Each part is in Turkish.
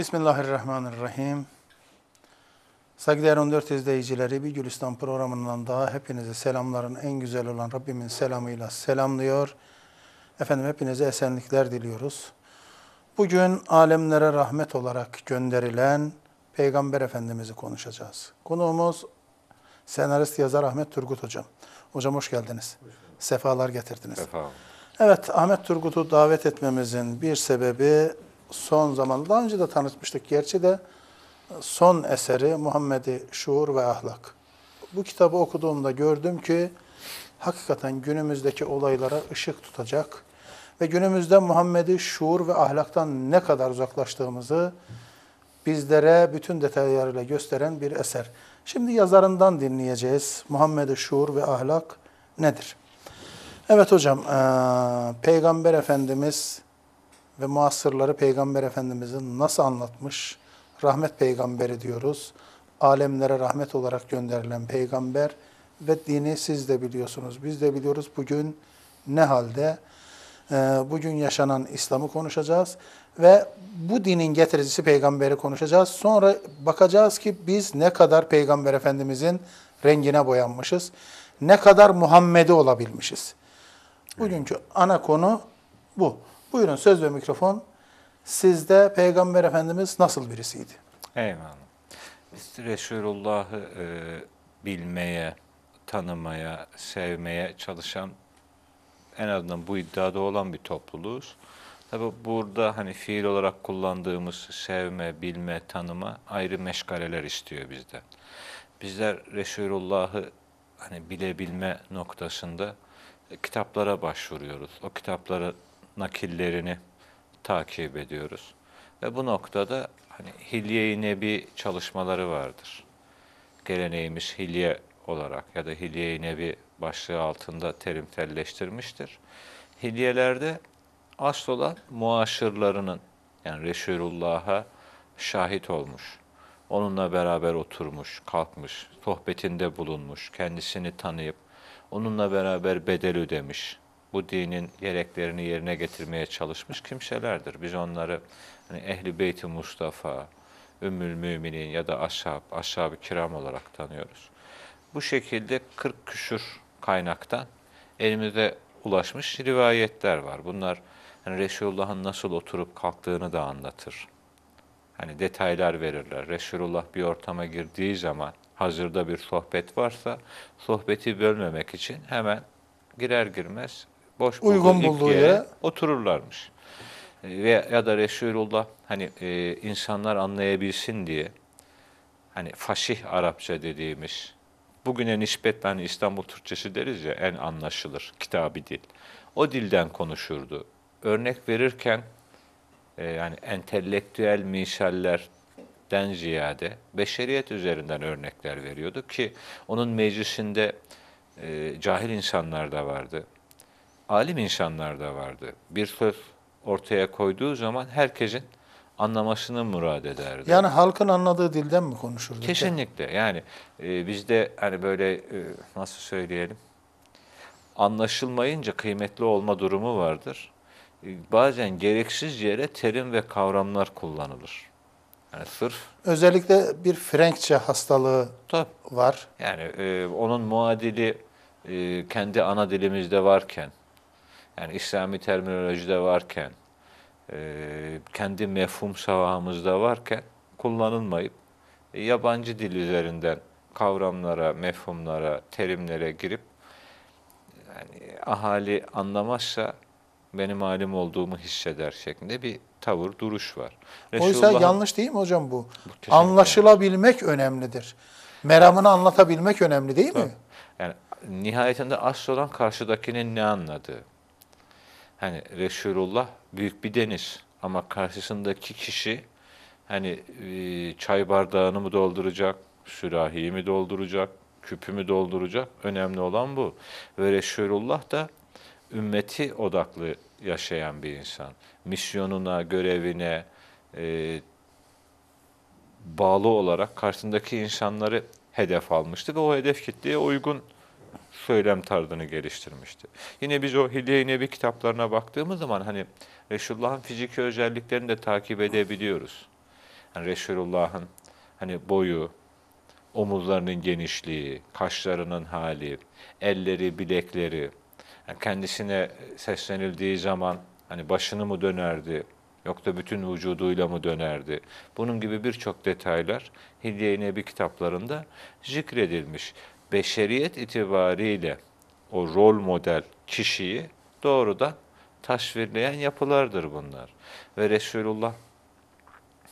Bismillahirrahmanirrahim. Saygıdeğer 14 izleyicileri, Bir Gülistan programından daha hepinize selamların en güzel olan Rabbimin selamıyla selamlıyor. Efendim hepinize esenlikler diliyoruz. Bugün alemlere rahmet olarak gönderilen Peygamber Efendimiz'i konuşacağız. Konuğumuz senarist yazar Ahmet Turgut Hocam. Hocam hoş geldiniz. Hoş Sefalar getirdiniz. Sefa. Evet Ahmet Turgut'u davet etmemizin bir sebebi son zaman daha önce de tanıtmıştık gerçi de son eseri Muhammed'i Şuur ve Ahlak. Bu kitabı okuduğumda gördüm ki hakikaten günümüzdeki olaylara ışık tutacak ve günümüzde Muhammed'i şuur ve ahlaktan ne kadar uzaklaştığımızı bizlere bütün detaylarıyla gösteren bir eser. Şimdi yazarından dinleyeceğiz. Muhammed'i şuur ve ahlak nedir? Evet hocam, Peygamber Efendimiz ve muasırları Peygamber Efendimiz'in nasıl anlatmış? Rahmet peygamberi diyoruz. Alemlere rahmet olarak gönderilen peygamber ve dini siz de biliyorsunuz. Biz de biliyoruz bugün ne halde? Ee, bugün yaşanan İslam'ı konuşacağız ve bu dinin getiricisi peygamberi konuşacağız. Sonra bakacağız ki biz ne kadar peygamber efendimizin rengine boyanmışız. Ne kadar Muhammed'i olabilmişiz. Bugünkü ana konu bu. Buyurun söz ve mikrofon. Sizde Peygamber Efendimiz nasıl birisiydi? Eyvallah. Biz Resulullah'ı e, bilmeye, tanımaya, sevmeye çalışan en azından bu iddiada olan bir topluluğuz. Tabi burada hani fiil olarak kullandığımız sevme, bilme, tanıma ayrı meşgaleler istiyor bizden. Bizler Resulullah'ı hani bilebilme noktasında kitaplara başvuruyoruz. O kitaplara nakillerini takip ediyoruz. Ve bu noktada hani Hilye-i Nebi çalışmaları vardır. Geleneğimiz Hilye olarak ya da Hilye-i Nebi başlığı altında terim telleştirmiştir. Hilyelerde asıl olan muaşırlarının yani Resulullah'a şahit olmuş, onunla beraber oturmuş, kalkmış, sohbetinde bulunmuş, kendisini tanıyıp onunla beraber bedel ödemiş, bu dinin gereklerini yerine getirmeye çalışmış kimselerdir. Biz onları hani Ehli beyt Mustafa, Ümmül Müminin ya da Ashab, Ashab-ı Kiram olarak tanıyoruz. Bu şekilde 40 küşür kaynaktan elimize ulaşmış rivayetler var. Bunlar hani Resulullah'ın nasıl oturup kalktığını da anlatır. Hani detaylar verirler. Resulullah bir ortama girdiği zaman hazırda bir sohbet varsa sohbeti bölmemek için hemen girer girmez boş uygun bulduğu yere, otururlarmış. E, Ve ya da Resulullah hani e, insanlar anlayabilsin diye hani faşih Arapça dediğimiz bugüne nispetle hani İstanbul Türkçesi deriz ya en anlaşılır kitabı dil. O dilden konuşurdu. Örnek verirken e, yani entelektüel misaller den ziyade beşeriyet üzerinden örnekler veriyordu ki onun meclisinde e, cahil insanlar da vardı alim insanlar da vardı. Bir söz ortaya koyduğu zaman herkesin anlamasını murad ederdi. Yani halkın anladığı dilden mi konuşurdu? Kesinlikle. Yani e, bizde hani böyle e, nasıl söyleyelim? Anlaşılmayınca kıymetli olma durumu vardır. E, bazen gereksiz yere terim ve kavramlar kullanılır. Yani sırf özellikle bir Frenkçe hastalığı tabii. var. Yani e, onun muadili e, kendi ana dilimizde varken yani İslami terminolojide varken, e, kendi mefhum sahamızda varken kullanılmayıp e, yabancı dil üzerinden kavramlara, mefhumlara, terimlere girip yani ahali anlamazsa benim alim olduğumu hisseder şeklinde bir tavır, duruş var. Oysa yanlış değil mi hocam bu? bu Anlaşılabilmek önemlidir. Meramını anlatabilmek önemli değil mi? Yani nihayetinde asıl olan karşıdakinin ne anladığı. Hani Resulullah büyük bir deniz ama karşısındaki kişi hani e, çay bardağını mı dolduracak, sürahiyi mi dolduracak, küpü mü dolduracak? Önemli olan bu. Ve Resulullah da ümmeti odaklı yaşayan bir insan. Misyonuna, görevine e, bağlı olarak karşısındaki insanları hedef almıştı ve o hedef kitleye uygun söylem tarzını geliştirmişti. Yine biz o Hilye-i Nebi kitaplarına baktığımız zaman hani Resulullah'ın fiziki özelliklerini de takip edebiliyoruz. Yani Resulullah'ın hani boyu, omuzlarının genişliği, kaşlarının hali, elleri, bilekleri, yani kendisine seslenildiği zaman hani başını mı dönerdi, yoksa bütün vücuduyla mı dönerdi? Bunun gibi birçok detaylar Hilye-i Nebi kitaplarında zikredilmiş beşeriyet itibariyle o rol model kişiyi doğrudan taşvirleyen yapılardır bunlar. Ve Resulullah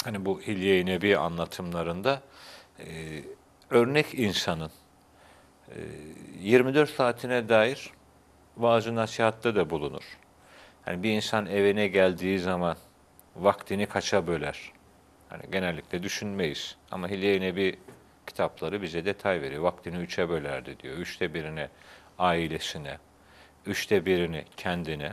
hani bu Hilye-i Nebi anlatımlarında e, örnek insanın e, 24 saatine dair vaaz-ı nasihatte de bulunur. Yani bir insan evine geldiği zaman vaktini kaça böler? Hani genellikle düşünmeyiz ama Hilye-i Nebi kitapları bize detay veriyor. Vaktini üçe bölerdi diyor. Üçte birini ailesine, üçte birini kendine,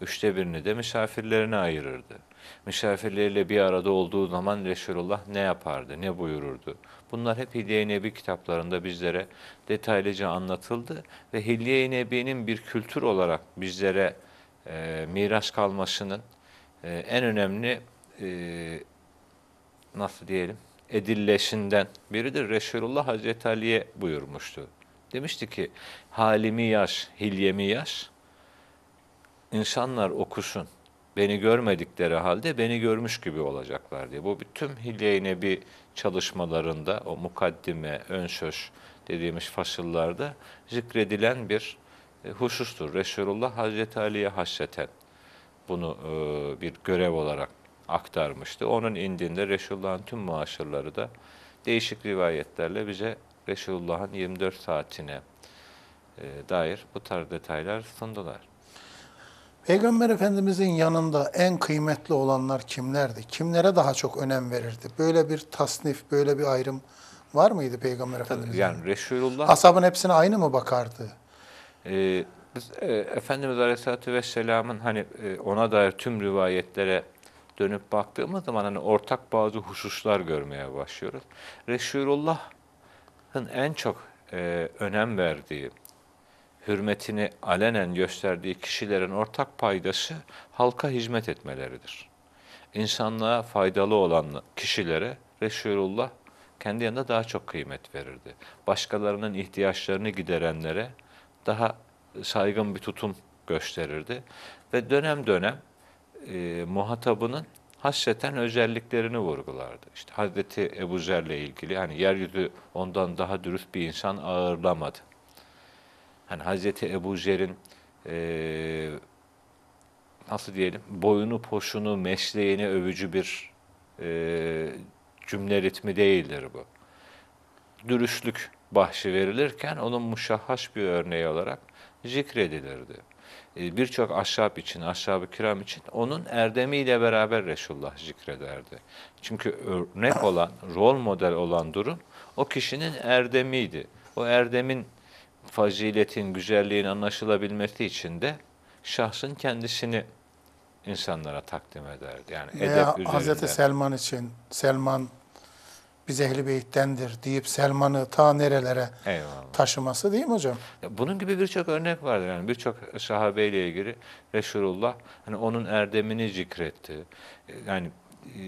üçte birini de misafirlerine ayırırdı. Misafirleriyle bir arada olduğu zaman Resulullah ne yapardı, ne buyururdu? Bunlar hep Hilye-i Nebi kitaplarında bizlere detaylıca anlatıldı ve Hilye-i Nebi'nin bir kültür olarak bizlere e, miras kalmasının e, en önemli e, nasıl diyelim edilleşinden biridir. Resulullah Hazreti Ali'ye buyurmuştu. Demişti ki halimi yaş, hilyemi yaş. insanlar okusun. Beni görmedikleri halde beni görmüş gibi olacaklar diye. Bu bütün Hilye-i Nebi çalışmalarında o mukaddime, ön söz dediğimiz fasıllarda zikredilen bir e, husustur. Resulullah Hazreti Ali'ye hasreten bunu e, bir görev olarak aktarmıştı. Onun indinde Resulullah'ın tüm muaşırları da değişik rivayetlerle bize Resulullah'ın 24 saatine e, dair bu tarz detaylar sundular. Peygamber Efendimizin yanında en kıymetli olanlar kimlerdi? Kimlere daha çok önem verirdi? Böyle bir tasnif, böyle bir ayrım var mıydı Peygamber Efendimizin? Yani Resulullah... Asabın hepsine aynı mı bakardı? E, biz, e, Efendimiz Aleyhisselatü Vesselam'ın hani e, ona dair tüm rivayetlere dönüp baktığımız zaman hani ortak bazı hususlar görmeye başlıyoruz. Resulullah'ın en çok e, önem verdiği, hürmetini alenen gösterdiği kişilerin ortak paydası halka hizmet etmeleridir. İnsanlığa faydalı olan kişilere Resulullah kendi yanında daha çok kıymet verirdi. Başkalarının ihtiyaçlarını giderenlere daha saygın bir tutum gösterirdi. Ve dönem dönem e, muhatabının hasreten özelliklerini vurgulardı. İşte Hazreti Ebu Zer'le ilgili hani yeryüzü ondan daha dürüst bir insan ağırlamadı. Hani Hazreti Ebu Zer'in e, nasıl diyelim boyunu, poşunu, mesleğini övücü bir e, cümle ritmi değildir bu. Dürüstlük bahşi verilirken onun muşahhaş bir örneği olarak zikredilirdi. E, birçok ahşap için, ahşabı kiram için onun erdemiyle beraber Resulullah zikrederdi. Çünkü örnek olan, rol model olan durum o kişinin erdemiydi. O erdemin faziletin, güzelliğin anlaşılabilmesi için de şahsın kendisini insanlara takdim ederdi. Yani edep Veya üzerinde. Hazreti Selman için, Selman biz Ehl-i Beyt'tendir deyip Selman'ı ta nerelere Eyvallah. taşıması değil mi hocam? bunun gibi birçok örnek vardır. Yani birçok sahabeyle ilgili Resulullah hani onun erdemini zikretti. Yani e,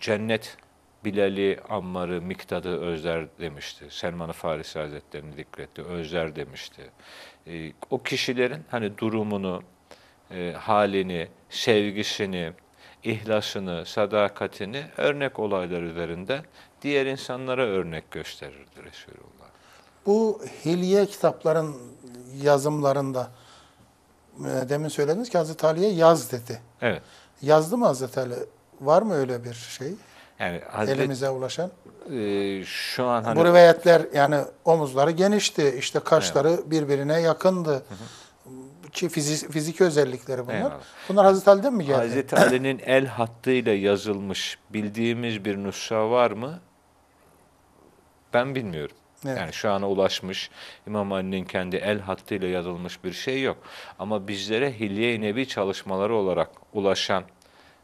cennet Bilal'i, Ammar'ı, Miktad'ı özler demişti. Selman-ı Farisi Hazretleri'ni zikretti, özler demişti. E, o kişilerin hani durumunu, e, halini, sevgisini, ihlasını, sadakatini örnek olaylar üzerinden diğer insanlara örnek gösterirdi Resulullah. Bu hilye kitapların yazımlarında e, demin söylediniz ki Hazreti Ali'ye yaz dedi. Evet. Yazdı mı Hazreti Ali? Var mı öyle bir şey? Yani Hazreti, elimize ulaşan. E, şu an hani bu rivayetler yani omuzları genişti, işte kaşları evet. birbirine yakındı. Hı hı. Fizikçi, fizik, fiziki özellikleri bunlar. Eyvallah. Bunlar Hazreti Ali'den mi geldi? Hazreti Ali'nin el hattıyla yazılmış bildiğimiz bir nüsha var mı? Ben bilmiyorum. Evet. Yani şu ana ulaşmış İmam Ali'nin kendi el hattıyla yazılmış bir şey yok. Ama bizlere Hilye-i Nebi çalışmaları olarak ulaşan,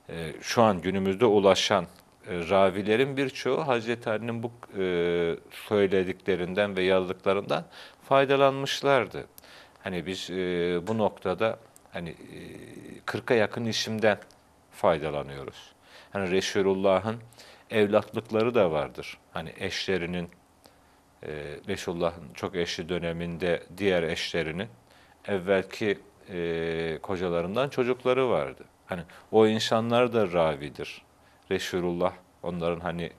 e, şu an günümüzde ulaşan e, ravilerin birçoğu Hazreti Ali'nin bu e, söylediklerinden ve yazdıklarından faydalanmışlardı. Hani biz e, bu noktada hani e, 40'a yakın isimden faydalanıyoruz. Hani Resulullah'ın evlatlıkları da vardır. Hani eşlerinin, e, Resulullah'ın çok eşli döneminde diğer eşlerinin evvelki e, kocalarından çocukları vardı. Hani o insanlar da ravidir. Resulullah onların hani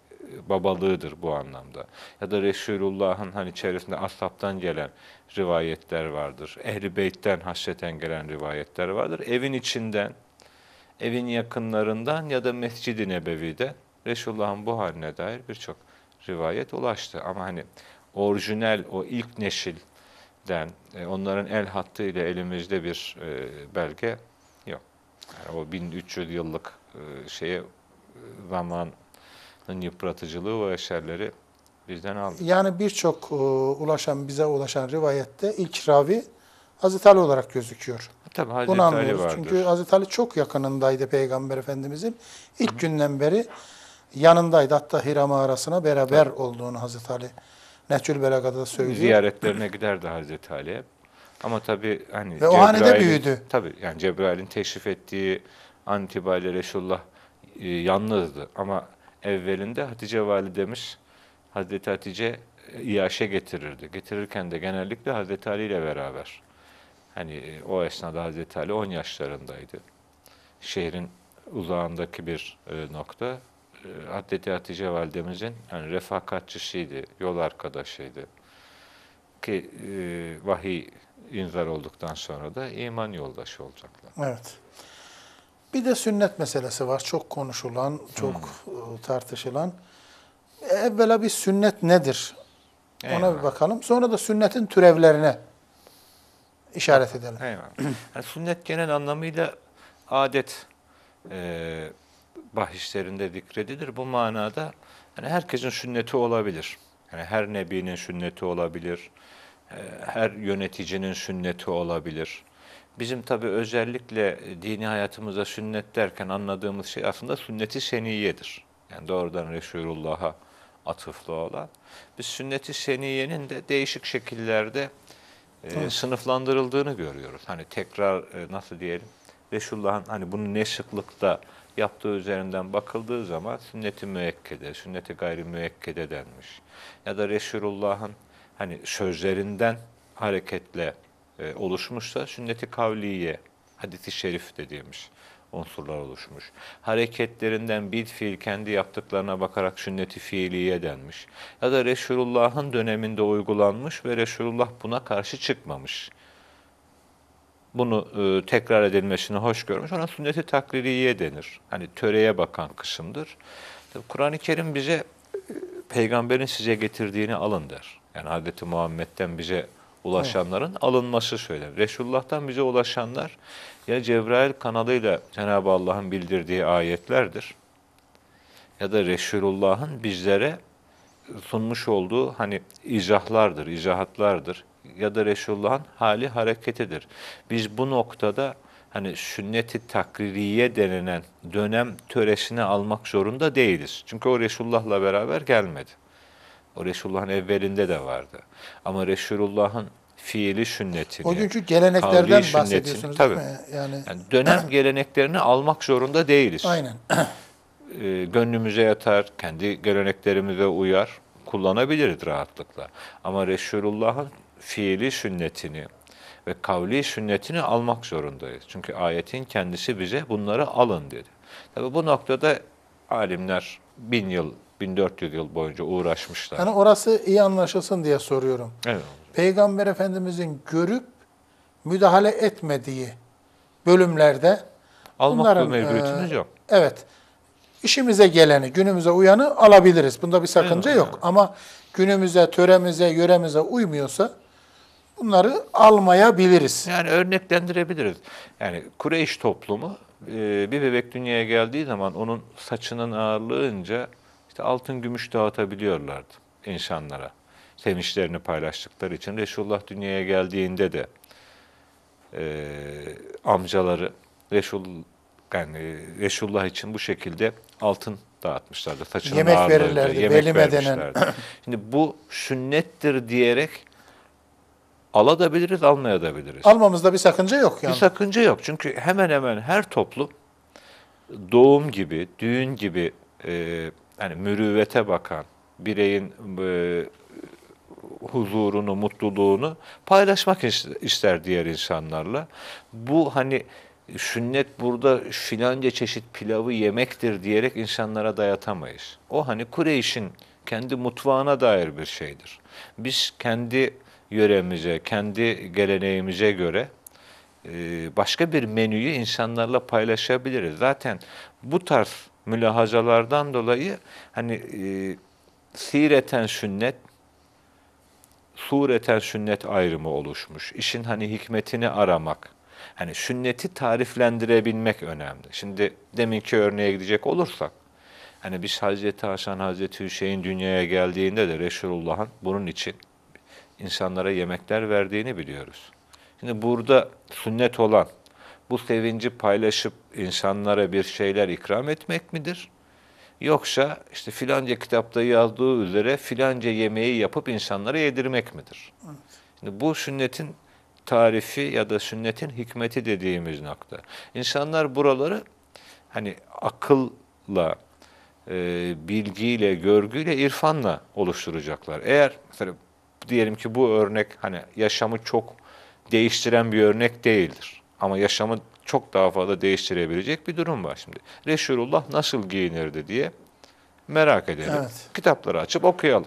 babalığıdır bu anlamda. Ya da Resulullah'ın hani içerisinde ashabtan gelen rivayetler vardır. Ehli beytten haşreten gelen rivayetler vardır. Evin içinden, evin yakınlarından ya da Mescid-i Nebevi'de Resulullah'ın bu haline dair birçok rivayet ulaştı. Ama hani orijinal o ilk neşilden e, onların el hattı ile elimizde bir e, belge yok. Yani o 1300 yıllık e, şeye zaman yıpratıcılığı ve eserleri bizden aldı. Yani birçok e, ulaşan bize ulaşan rivayette ilk ravi Hazreti Ali olarak gözüküyor. E, tabii Hazreti Bunu anlıyoruz. Ali vardır. Çünkü Hazreti Ali çok yakınındaydı Peygamber Efendimizin. İlk hı günden beri yanındaydı. Hatta Hira mağarasına beraber Tabii. olduğunu Hazreti Ali Nehçül Belaga'da da söylüyor. Ziyaretlerine giderdi Hazreti Ali. Ama tabi hani Ve Cebrail, o hanede büyüdü. Tabi yani Cebrail'in teşrif ettiği an itibariyle Resulullah e, yalnızdı. Ama evvelinde Hatice validemiz Hazreti Hatice e, iaşe getirirdi. Getirirken de genellikle Hazreti Ali ile beraber. Hani e, o esnada Hazreti Ali 10 yaşlarındaydı. Şehrin uzağındaki bir e, nokta. Hazreti Hatice validemizin yani refakatçısıydı, yol arkadaşıydı. Ki vahiy inzar olduktan sonra da iman yoldaşı olacaklar. Evet. Bir de sünnet meselesi var. Çok konuşulan, hmm. çok hmm. tartışılan. Evvela bir sünnet nedir? Ona bir bakalım. Sonra da sünnetin türevlerine işaret edelim. Eyvallah. yani sünnet genel anlamıyla adet e, bahişlerinde zikredilir. Bu manada yani herkesin sünneti olabilir. Yani her nebinin sünneti olabilir. E, her yöneticinin sünneti olabilir. Bizim tabi özellikle e, dini hayatımıza sünnet derken anladığımız şey aslında sünneti seniyedir. Yani doğrudan Resulullah'a atıflı olan. Biz sünneti seniyenin de değişik şekillerde e, sınıflandırıldığını görüyoruz. Hani tekrar e, nasıl diyelim Resulullah'ın hani bunu ne sıklıkta yaptığı üzerinden bakıldığı zaman sünneti müekkede, sünneti gayri müekkede denmiş. Ya da Resulullah'ın hani sözlerinden hareketle e, oluşmuşsa sünnet-i kavliye, hadisi şerif dediğimiz unsurlar oluşmuş. Hareketlerinden bir fiil kendi yaptıklarına bakarak sünnet-i fiiliye denmiş. Ya da Resulullah'ın döneminde uygulanmış ve Resulullah buna karşı çıkmamış. Bunu e, tekrar edilmesini hoş görmüş. Ona sünnet-i takliriye denir. Hani töreye bakan kısımdır. Kur'an-ı Kerim bize e, peygamberin size getirdiğini alın der. Yani Hz. Muhammed'den bize ulaşanların evet. alınması söyler. Resulullah'tan bize ulaşanlar ya Cebrail kanalıyla Cenab-ı Allah'ın bildirdiği ayetlerdir ya da Resulullah'ın bizlere sunmuş olduğu hani izahlardır, izahatlardır ya da Resulullah'ın hali hareketidir. Biz bu noktada hani sünneti takririye denilen dönem töresini almak zorunda değiliz. Çünkü o Resulullah'la beraber gelmedi. O Resulullah'ın evvelinde de vardı. Ama Resulullah'ın fiili sünnetini, o günkü geleneklerden bahsediyorsunuz değil mi? Yani, yani dönem geleneklerini almak zorunda değiliz. Aynen. e, gönlümüze yatar, kendi geleneklerimize uyar, kullanabiliriz rahatlıkla. Ama Resulullah'ın fiili sünnetini ve kavli sünnetini almak zorundayız. Çünkü ayetin kendisi bize bunları alın dedi. Tabi bu noktada alimler bin yıl 1400 yıl boyunca uğraşmışlar. Yani orası iyi anlaşılsın diye soruyorum. Evet. Peygamber Efendimizin görüp müdahale etmediği bölümlerde almakla mevcutunuz e, yok. Evet. İşimize geleni, günümüze uyanı alabiliriz. Bunda bir sakınca evet, yok. Ama günümüze, töremize, yöremize uymuyorsa bunları almayabiliriz. Yani örneklendirebiliriz. Yani Kureyş toplumu e, bir bebek dünyaya geldiği zaman onun saçının ağırlığınca altın gümüş dağıtabiliyorlardı insanlara. Sevinçlerini paylaştıkları için Resulullah dünyaya geldiğinde de e, amcaları Resul yani Resulullah için bu şekilde altın dağıtmışlardı. Saçının yemek verirlerdi, yemek belime vermişlerdi. Şimdi bu sünnettir diyerek alabiliriz, almayabiliriz. Almamızda bir sakınca yok yani. Bir sakınca yok. Çünkü hemen hemen her toplum doğum gibi, düğün gibi e, yani mürüvvete bakan, bireyin e, huzurunu, mutluluğunu paylaşmak ister diğer insanlarla. Bu hani sünnet burada filanca çeşit pilavı yemektir diyerek insanlara dayatamayız. O hani Kureyş'in kendi mutfağına dair bir şeydir. Biz kendi yöremize, kendi geleneğimize göre e, başka bir menüyü insanlarla paylaşabiliriz. Zaten bu tarz mülahazalardan dolayı hani e, sireten sünnet, sureten sünnet ayrımı oluşmuş. İşin hani hikmetini aramak, hani sünneti tariflendirebilmek önemli. Şimdi deminki örneğe gidecek olursak, hani biz Hazreti Hasan, Hazreti Hüseyin dünyaya geldiğinde de Resulullah'ın bunun için insanlara yemekler verdiğini biliyoruz. Şimdi burada sünnet olan, bu sevinci paylaşıp insanlara bir şeyler ikram etmek midir? Yoksa işte filanca kitapta yazdığı üzere filanca yemeği yapıp insanlara yedirmek midir? Evet. Şimdi bu sünnetin tarifi ya da sünnetin hikmeti dediğimiz nokta. İnsanlar buraları hani akılla, e, bilgiyle, görgüyle, irfanla oluşturacaklar. Eğer mesela diyelim ki bu örnek hani yaşamı çok değiştiren bir örnek değildir ama yaşamı çok daha fazla değiştirebilecek bir durum var şimdi. Resulullah nasıl giyinirdi diye merak edelim. Evet. Kitapları açıp okuyalım.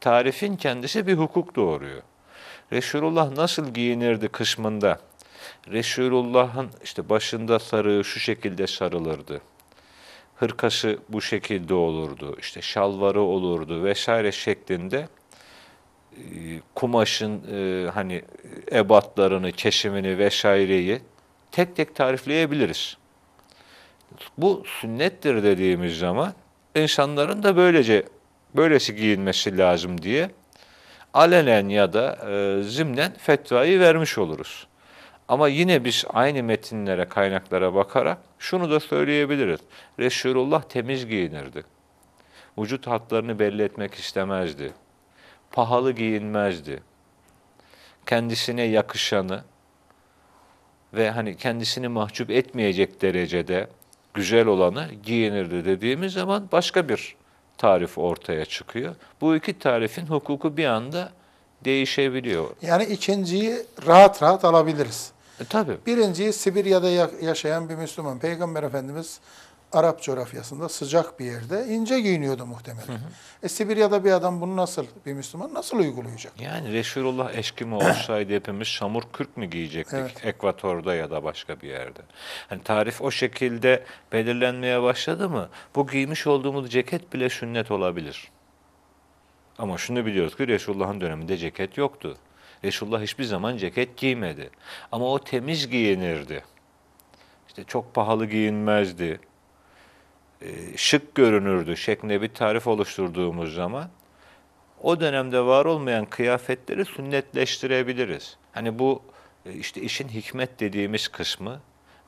Tarifin kendisi bir hukuk doğuruyor. Resulullah nasıl giyinirdi kısmında Resulullah'ın işte başında sarığı şu şekilde sarılırdı. Hırkası bu şekilde olurdu. İşte şalvarı olurdu vesaire şeklinde e, kumaşın e, hani ebatlarını, keşimini vesaireyi tek tek tarifleyebiliriz. Bu sünnettir dediğimiz zaman insanların da böylece böylesi giyinmesi lazım diye alenen ya da e, zimnen fetvayı vermiş oluruz. Ama yine biz aynı metinlere, kaynaklara bakarak şunu da söyleyebiliriz. Resulullah temiz giyinirdi. Vücut hatlarını belli etmek istemezdi pahalı giyinmezdi. Kendisine yakışanı ve hani kendisini mahcup etmeyecek derecede güzel olanı giyinirdi dediğimiz zaman başka bir tarif ortaya çıkıyor. Bu iki tarifin hukuku bir anda değişebiliyor. Yani ikinciyi rahat rahat alabiliriz. E, tabii. Birinciyi Sibirya'da yaşayan bir Müslüman Peygamber Efendimiz Arap coğrafyasında sıcak bir yerde ince giyiniyordu muhtemelen. Hı hı. E Sibirya'da bir adam bunu nasıl, bir Müslüman nasıl uygulayacak? Yani Resulullah eşkimi olsaydı hepimiz şamur kürk mü giyecektik evet. Ekvator'da ya da başka bir yerde? Hani tarif o şekilde belirlenmeye başladı mı? Bu giymiş olduğumuz ceket bile sünnet olabilir. Ama şunu biliyoruz ki Resulullah'ın döneminde ceket yoktu. Resulullah hiçbir zaman ceket giymedi. Ama o temiz giyinirdi. İşte çok pahalı giyinmezdi e, şık görünürdü şeklinde bir tarif oluşturduğumuz zaman o dönemde var olmayan kıyafetleri sünnetleştirebiliriz. Hani bu e, işte işin hikmet dediğimiz kısmı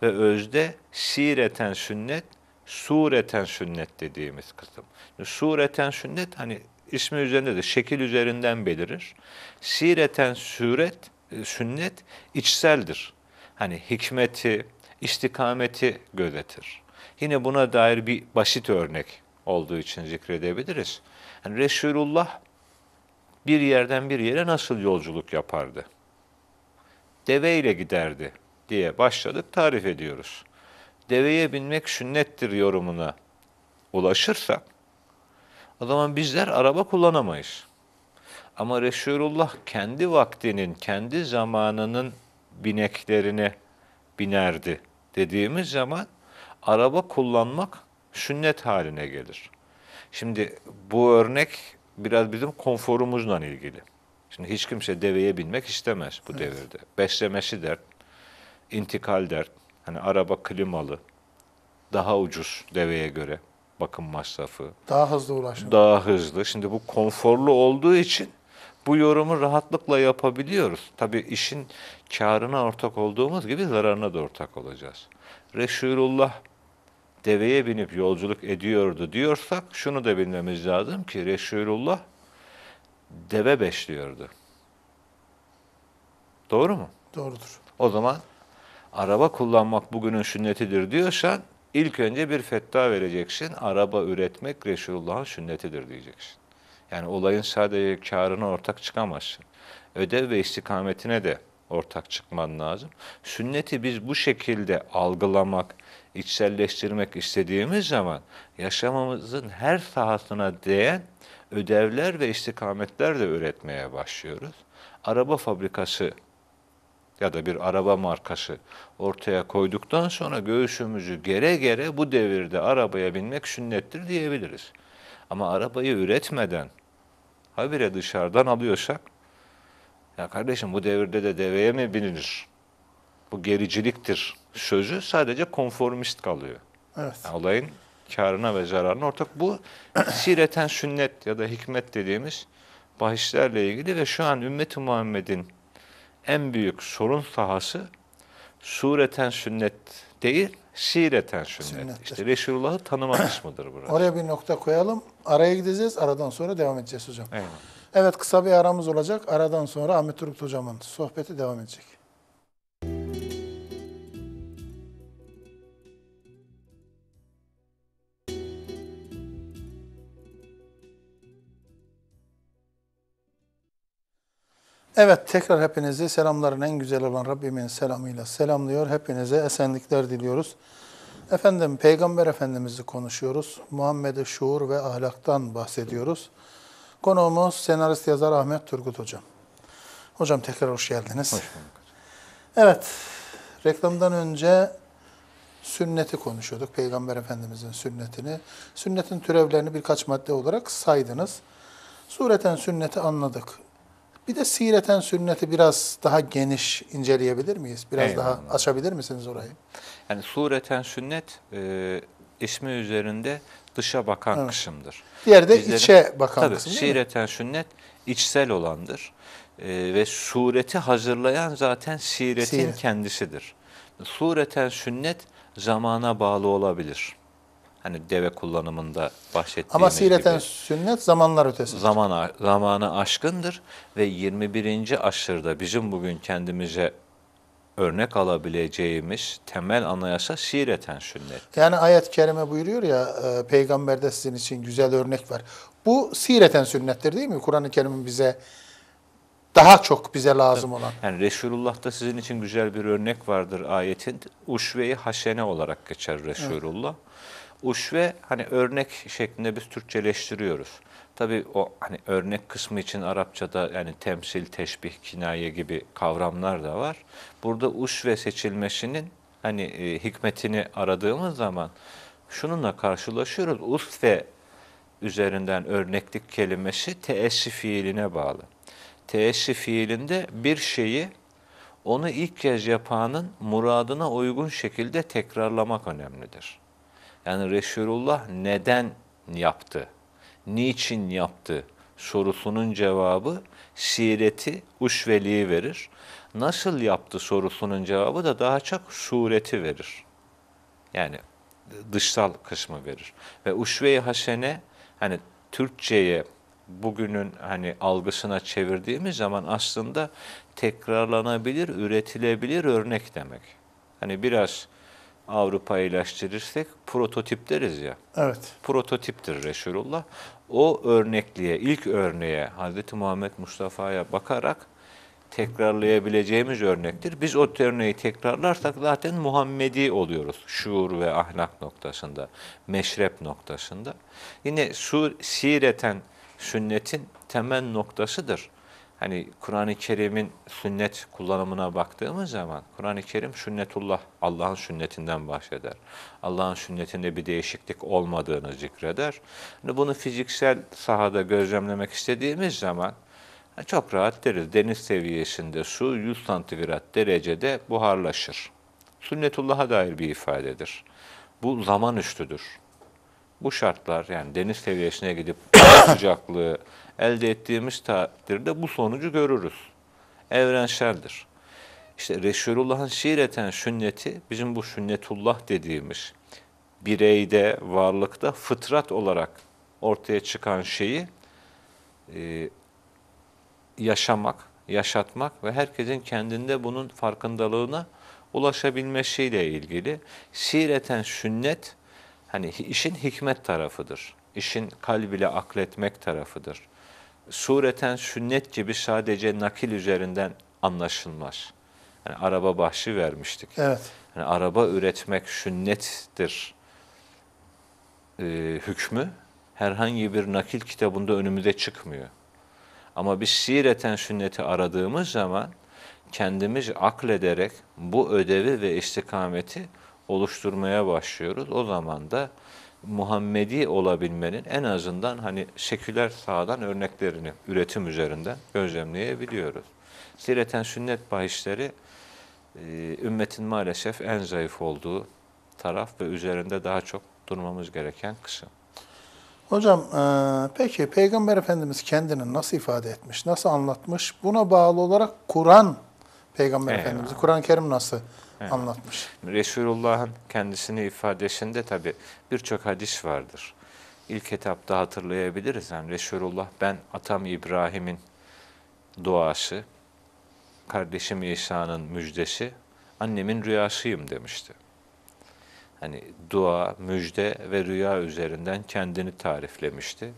ve özde sireten sünnet, sureten sünnet dediğimiz kısım. Sureten sünnet hani ismi üzerinde de şekil üzerinden belirir. Sireten suret, e, sünnet içseldir. Hani hikmeti, istikameti gözetir. Yine buna dair bir basit örnek olduğu için zikredebiliriz. Yani Resulullah bir yerden bir yere nasıl yolculuk yapardı? Deveyle giderdi diye başladık tarif ediyoruz. Deveye binmek sünnettir yorumuna ulaşırsa o zaman bizler araba kullanamayız. Ama Resulullah kendi vaktinin, kendi zamanının bineklerine binerdi dediğimiz zaman araba kullanmak sünnet haline gelir. Şimdi bu örnek biraz bizim konforumuzla ilgili. Şimdi hiç kimse deveye binmek istemez bu evet. devirde. Beslemesi der, intikal der. Hani araba klimalı, daha ucuz deveye göre bakım masrafı. Daha hızlı ulaşım. Daha hızlı. Şimdi bu konforlu olduğu için bu yorumu rahatlıkla yapabiliyoruz. Tabii işin karına ortak olduğumuz gibi zararına da ortak olacağız. Resulullah deveye binip yolculuk ediyordu diyorsak şunu da bilmemiz lazım ki Resulullah deve besliyordu. Doğru mu? Doğrudur. O zaman araba kullanmak bugünün sünnetidir diyorsan ilk önce bir fetva vereceksin. Araba üretmek Resulullah'ın sünnetidir diyeceksin. Yani olayın sadece karına ortak çıkamazsın. Ödev ve istikametine de ortak çıkman lazım. Sünneti biz bu şekilde algılamak, içselleştirmek istediğimiz zaman yaşamamızın her sahasına değen ödevler ve istikametler de üretmeye başlıyoruz. Araba fabrikası ya da bir araba markası ortaya koyduktan sonra göğsümüzü gere gere bu devirde arabaya binmek sünnettir diyebiliriz. Ama arabayı üretmeden habire dışarıdan alıyorsak ya kardeşim bu devirde de deveye mi binilir? Bu gericiliktir sözü sadece konformist kalıyor. Evet. olayın karına ve zararına ortak. Bu sireten sünnet ya da hikmet dediğimiz bahislerle ilgili ve şu an ümmeti Muhammed'in en büyük sorun sahası sureten sünnet değil, sireten sünnet. Sünnettir. İşte Resulullah'ı tanıma kısmıdır burası. Oraya bir nokta koyalım. Araya gideceğiz. Aradan sonra devam edeceğiz hocam. Eyvallah. Evet kısa bir aramız olacak. Aradan sonra Ahmet Turgut hocamın sohbeti devam edecek. Evet, tekrar hepinizi selamların en güzel olan Rabbimin selamıyla selamlıyor. Hepinize esenlikler diliyoruz. Efendim, Peygamber Efendimiz'i konuşuyoruz. Muhammed'e şuur ve ahlaktan bahsediyoruz. Konuğumuz senarist yazar Ahmet Turgut Hocam. Hocam tekrar hoş geldiniz. Hoş bulduk. Evet, reklamdan önce sünneti konuşuyorduk. Peygamber Efendimiz'in sünnetini. Sünnetin türevlerini birkaç madde olarak saydınız. Sureten sünneti anladık. Bir de sireten sünneti biraz daha geniş inceleyebilir miyiz? Biraz Eyvallah. daha açabilir misiniz orayı? Yani sureten sünnet e, ismi üzerinde dışa bakan evet. kısımdır. Diğeri de Bizlerin, içe bakan tabii, kısım değil Sireten mi? sünnet içsel olandır. E, ve sureti hazırlayan zaten siretin Siret. kendisidir. Sureten sünnet zamana bağlı olabilir hani deve kullanımında bahsettiğimiz Ama sireten gibi, sünnet zamanlar ötesi. Zaman, zamanı aşkındır ve 21. aşırda bizim bugün kendimize örnek alabileceğimiz temel anayasa sireten sünnet. Yani ayet-i kerime buyuruyor ya e, peygamberde sizin için güzel örnek var. Bu sireten sünnettir değil mi? Kur'an-ı Kerim'in bize daha çok bize lazım olan. Yani da sizin için güzel bir örnek vardır ayetin. Uşve-i Haşene olarak geçer Resulullah. Evet. Uşve hani örnek şeklinde biz Türkçeleştiriyoruz. Tabii o hani örnek kısmı için Arapçada yani temsil, teşbih, kinaye gibi kavramlar da var. Burada uşve seçilmesinin hani e, hikmetini aradığımız zaman şununla karşılaşıyoruz. Usve üzerinden örneklik kelimesi teessi fiiline bağlı. Teessi fiilinde bir şeyi onu ilk kez yapanın muradına uygun şekilde tekrarlamak önemlidir. Yani Resulullah neden yaptı? Niçin yaptı? sorusunun cevabı sireti, usveliği verir. Nasıl yaptı sorusunun cevabı da daha çok sureti verir. Yani dışsal kısmı verir. Ve usve-i hasene hani Türkçeye bugünün hani algısına çevirdiğimiz zaman aslında tekrarlanabilir, üretilebilir örnek demek. Hani biraz Avrupa'ya ilaçtırırsak prototip deriz ya. Evet. Prototiptir Resulullah. O örnekliğe, ilk örneğe Hazreti Muhammed Mustafa'ya bakarak tekrarlayabileceğimiz örnektir. Biz o örneği tekrarlarsak zaten Muhammedi oluyoruz. Şuur ve ahlak noktasında, meşrep noktasında. Yine sur, sireten sünnetin temel noktasıdır hani Kur'an-ı Kerim'in sünnet kullanımına baktığımız zaman Kur'an-ı Kerim sünnetullah, Allah'ın sünnetinden bahseder. Allah'ın sünnetinde bir değişiklik olmadığını zikreder. Yani bunu fiziksel sahada gözlemlemek istediğimiz zaman çok rahat deriz. Deniz seviyesinde su 100 santigrat derecede buharlaşır. Sünnetullah'a dair bir ifadedir. Bu zaman üstüdür bu şartlar yani deniz seviyesine gidip sıcaklığı elde ettiğimiz takdirde bu sonucu görürüz. Evrenseldir. İşte Resulullah'ın şiireten sünneti bizim bu sünnetullah dediğimiz bireyde, varlıkta fıtrat olarak ortaya çıkan şeyi e, yaşamak, yaşatmak ve herkesin kendinde bunun farkındalığına ulaşabilmesiyle ilgili. Sireten sünnet Hani işin hikmet tarafıdır. İşin ile akletmek tarafıdır. Sureten sünnet gibi sadece nakil üzerinden anlaşılmaz. Yani araba bahşi vermiştik. Evet. Yani araba üretmek sünnettir e, hükmü herhangi bir nakil kitabında önümüze çıkmıyor. Ama biz sireten sünneti aradığımız zaman kendimiz aklederek bu ödevi ve istikameti oluşturmaya başlıyoruz. O zaman da Muhammedi olabilmenin en azından hani seküler sağdan örneklerini üretim üzerinden gözlemleyebiliyoruz. Sireten sünnet bahisleri e, ümmetin maalesef en zayıf olduğu taraf ve üzerinde daha çok durmamız gereken kısım. Hocam e, peki Peygamber Efendimiz kendini nasıl ifade etmiş, nasıl anlatmış? Buna bağlı olarak Kur'an Peygamber Eyvallah. Efendimiz'i, Kur'an-ı Kerim nasıl evet. anlatmış. Resulullah'ın kendisini ifadesinde tabi birçok hadis vardır. İlk etapta hatırlayabiliriz. Yani Resulullah ben atam İbrahim'in duası, kardeşim İsa'nın müjdesi, annemin rüyasıyım demişti. Hani dua, müjde ve rüya üzerinden kendini tariflemişti.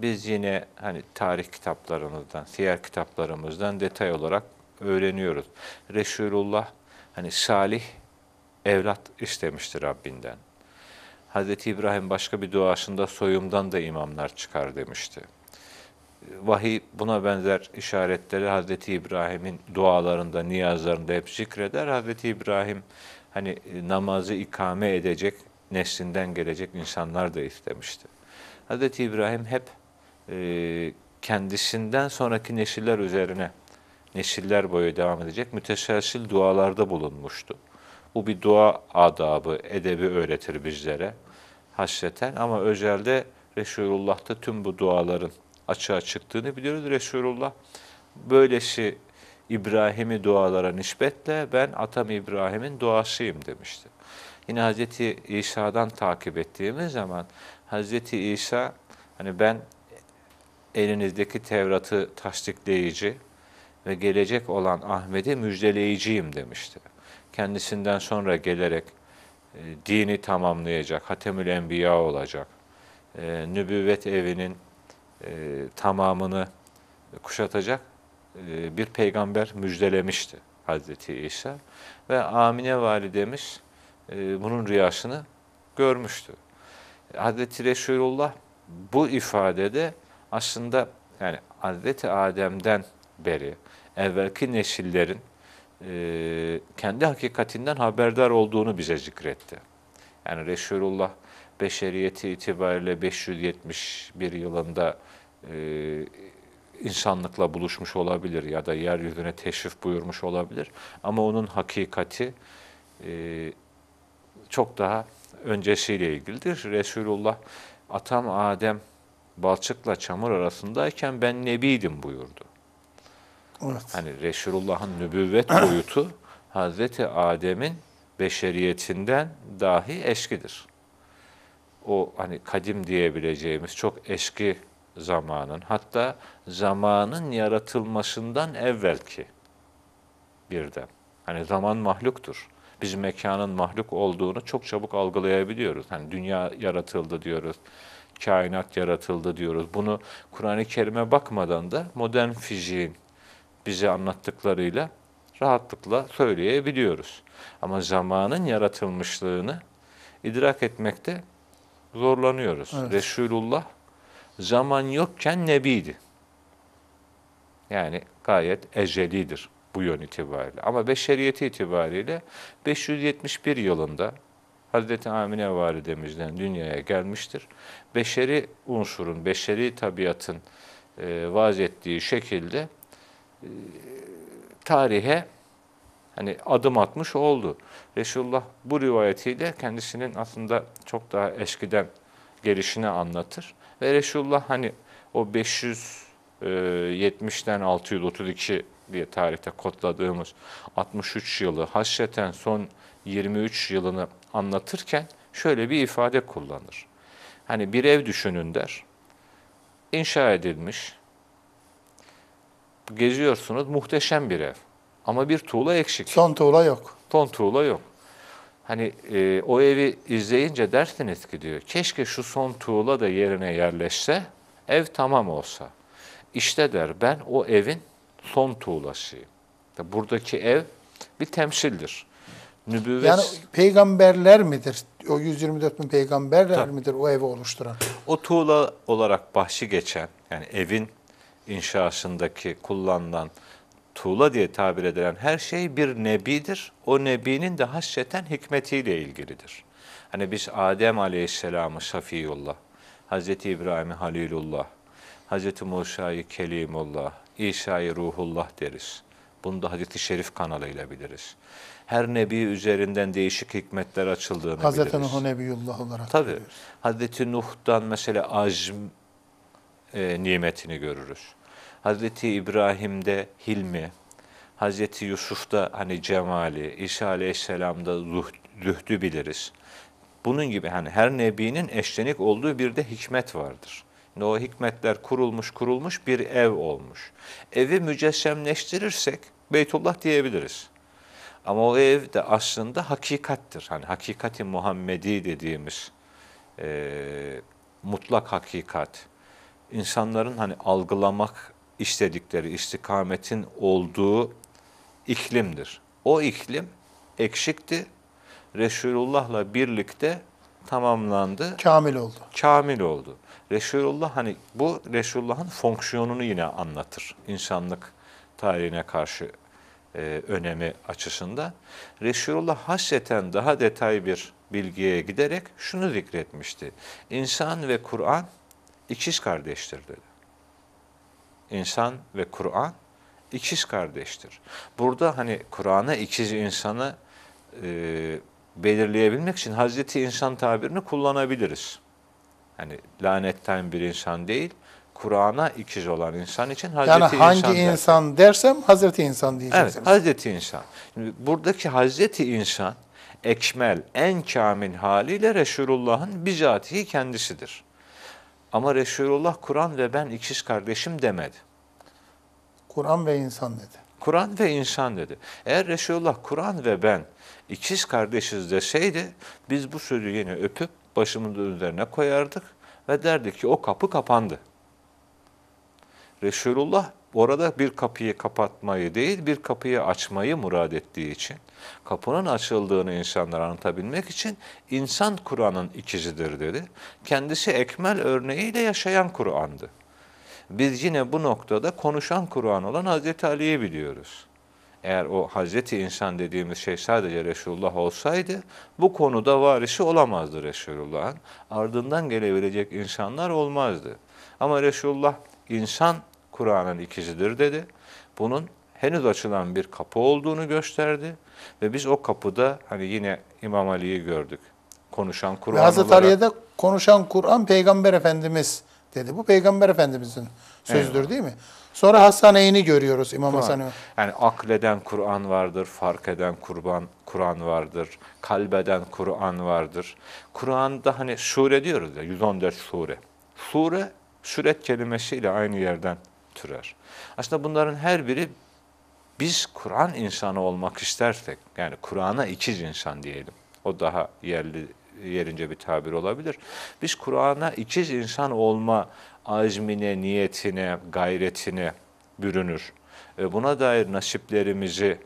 Biz yine hani tarih kitaplarımızdan, siyer kitaplarımızdan detay olarak öğreniyoruz. Resulullah Hani salih evlat istemiştir Rabbinden. Hazreti İbrahim başka bir duasında soyumdan da imamlar çıkar demişti. Vahiy buna benzer işaretleri Hazreti İbrahim'in dualarında, niyazlarında hep zikreder. Hazreti İbrahim hani e, namazı ikame edecek, neslinden gelecek insanlar da istemişti. Hazreti İbrahim hep e, kendisinden sonraki nesiller üzerine Nesiller boyu devam edecek müteşelşil dualarda bulunmuştu. Bu bir dua adabı, edebi öğretir bizlere haşreten ama özelde Resulullah'ta tüm bu duaların açığa çıktığını biliyoruz. Resulullah böylesi şey İbrahim'i dualara nispetle ben atam İbrahim'in duasıyım demişti. Yine Hz. İsa'dan takip ettiğimiz zaman Hz. İsa hani ben elinizdeki Tevrat'ı tasdikleyici, ve gelecek olan Ahmet'i müjdeleyiciyim demişti. Kendisinden sonra gelerek e, dini tamamlayacak, Hatemül Enbiya olacak, e, nübüvvet evinin e, tamamını kuşatacak e, bir peygamber müjdelemişti Hazreti İsa. Ve Amine validemiz e, bunun rüyasını görmüştü. Hazreti Resulullah bu ifadede aslında yani Hazreti Adem'den beri evvelki nesillerin e, kendi hakikatinden haberdar olduğunu bize zikretti. Yani Resulullah beşeriyeti itibariyle 571 yılında e, insanlıkla buluşmuş olabilir ya da yeryüzüne teşrif buyurmuş olabilir. Ama onun hakikati e, çok daha öncesiyle ilgilidir. Resulullah atam Adem balçıkla çamur arasındayken ben nebiydim buyurdu. Evet. Hani Resulullah'ın nübüvvet boyutu Hazreti Adem'in beşeriyetinden dahi eskidir. O hani kadim diyebileceğimiz çok eski zamanın hatta zamanın yaratılmasından evvelki birden. Hani zaman mahluktur. Biz mekanın mahluk olduğunu çok çabuk algılayabiliyoruz. Hani dünya yaratıldı diyoruz, kainat yaratıldı diyoruz. Bunu Kur'an-ı Kerim'e bakmadan da modern fiziğin bize anlattıklarıyla rahatlıkla söyleyebiliyoruz. Ama zamanın yaratılmışlığını idrak etmekte zorlanıyoruz. Evet. Resulullah zaman yokken nebiydi. Yani gayet ecelidir bu yön itibariyle. Ama beşeriyeti itibariyle 571 yılında Hazreti Amine validemizden dünyaya gelmiştir. Beşeri unsurun, beşeri tabiatın e, vaz ettiği şekilde tarihe hani adım atmış oldu. Resulullah bu rivayetiyle kendisinin aslında çok daha eskiden gelişini anlatır. Ve Resulullah hani o 570'ten e, 632 diye tarihte kodladığımız 63 yılı, haşreten son 23 yılını anlatırken şöyle bir ifade kullanır. Hani bir ev düşünün der. İnşa edilmiş, Geziyorsunuz muhteşem bir ev. Ama bir tuğla eksik. Son tuğla yok. Son tuğla yok. Hani e, o evi izleyince dersiniz ki diyor keşke şu son tuğla da yerine yerleşse ev tamam olsa. İşte der ben o evin son tuğlasıyım. Buradaki ev bir temsildir. Nübüvvet... Yani peygamberler midir? O 124 bin peygamberler Tabii. midir o evi oluşturan? O tuğla olarak bahşi geçen yani evin inşasındaki kullanılan tuğla diye tabir edilen her şey bir nebidir. O nebinin de haşyeten hikmetiyle ilgilidir. Hani biz Adem Aleyhisselam'ı Safiyullah, Hz İbrahim'i Halilullah, Hz Musa'yı Kelimullah, İsa'yı Ruhullah deriz. Bunu da Hazreti Şerif kanalıyla biliriz. Her nebi üzerinden değişik hikmetler açıldığını Hazreti biliriz. Hazreti Nuh Nebiyullah olarak Tabii. Biliyoruz. Hazreti Nuh'dan mesela azm e, nimetini görürüz. Hazreti İbrahim'de hilmi, Hazreti Yusuf'ta hani cemali, İsa Aleyhisselam'da zuhd, zühdü biliriz. Bunun gibi hani her nebinin eşlenik olduğu bir de hikmet vardır. Şimdi o hikmetler kurulmuş kurulmuş bir ev olmuş. Evi mücessemleştirirsek Beytullah diyebiliriz. Ama o ev de aslında hakikattir. Hani hakikati Muhammedi dediğimiz e, mutlak hakikat, insanların hani algılamak istedikleri istikametin olduğu iklimdir. O iklim eksikti. Resulullah'la birlikte tamamlandı. Kamil oldu. Kamil oldu. Resulullah hani bu Resulullah'ın fonksiyonunu yine anlatır. İnsanlık tarihine karşı e, önemi açısında. Resulullah hasreten daha detay bir bilgiye giderek şunu zikretmişti. İnsan ve Kur'an ikiz kardeştir dedi. İnsan ve Kur'an ikiz kardeştir. Burada hani Kur'an'a ikiz insanı e, belirleyebilmek için Hazreti İnsan tabirini kullanabiliriz. Hani lanetten bir insan değil, Kur'an'a ikiz olan insan için Hazreti İnsan. yani hangi insan, insan der. dersem Hazreti İnsan diyeceksiniz. Evet, Hazreti İnsan. Şimdi buradaki Hazreti İnsan, ekmel, en kamil haliyle Resulullah'ın bizatihi kendisidir. Ama Resulullah Kur'an ve ben ikiz kardeşim demedi. Kur'an ve insan dedi. Kur'an ve insan dedi. Eğer Resulullah Kur'an ve ben ikiz kardeşiz deseydi biz bu sözü yine öpüp başımızın üzerine koyardık ve derdik ki o kapı kapandı. Resulullah orada bir kapıyı kapatmayı değil bir kapıyı açmayı murad ettiği için kapının açıldığını insanlara anlatabilmek için insan Kur'an'ın ikizidir dedi. Kendisi ekmel örneğiyle yaşayan Kur'an'dı. Biz yine bu noktada konuşan Kur'an olan Hazreti Ali'yi biliyoruz. Eğer o Hazreti insan dediğimiz şey sadece Resulullah olsaydı bu konuda varisi olamazdı Resulullah'ın. Ardından gelebilecek insanlar olmazdı. Ama Resulullah insan Kur'an'ın ikizidir dedi. Bunun henüz açılan bir kapı olduğunu gösterdi ve biz o kapıda hani yine İmam Ali'yi gördük. Konuşan Kur'an olarak. Hazreti olarak... Ali'de konuşan Kur'an Peygamber Efendimiz dedi. Bu Peygamber Efendimiz'in sözüdür evet. değil mi? Sonra Hasaneyn'i görüyoruz İmam Hasan. Yani akleden Kur'an vardır, fark eden kurban Kur'an vardır, kalbeden Kur'an vardır. Kur'an'da hani sure diyoruz ya 114 sure. Sure, suret kelimesiyle aynı yerden türer. Aslında bunların her biri biz Kur'an insanı olmak istersek, yani Kur'an'a ikiz insan diyelim. O daha yerli yerince bir tabir olabilir. Biz Kur'an'a ikiz insan olma azmine, niyetine, gayretine bürünür. E, buna dair nasiplerimizi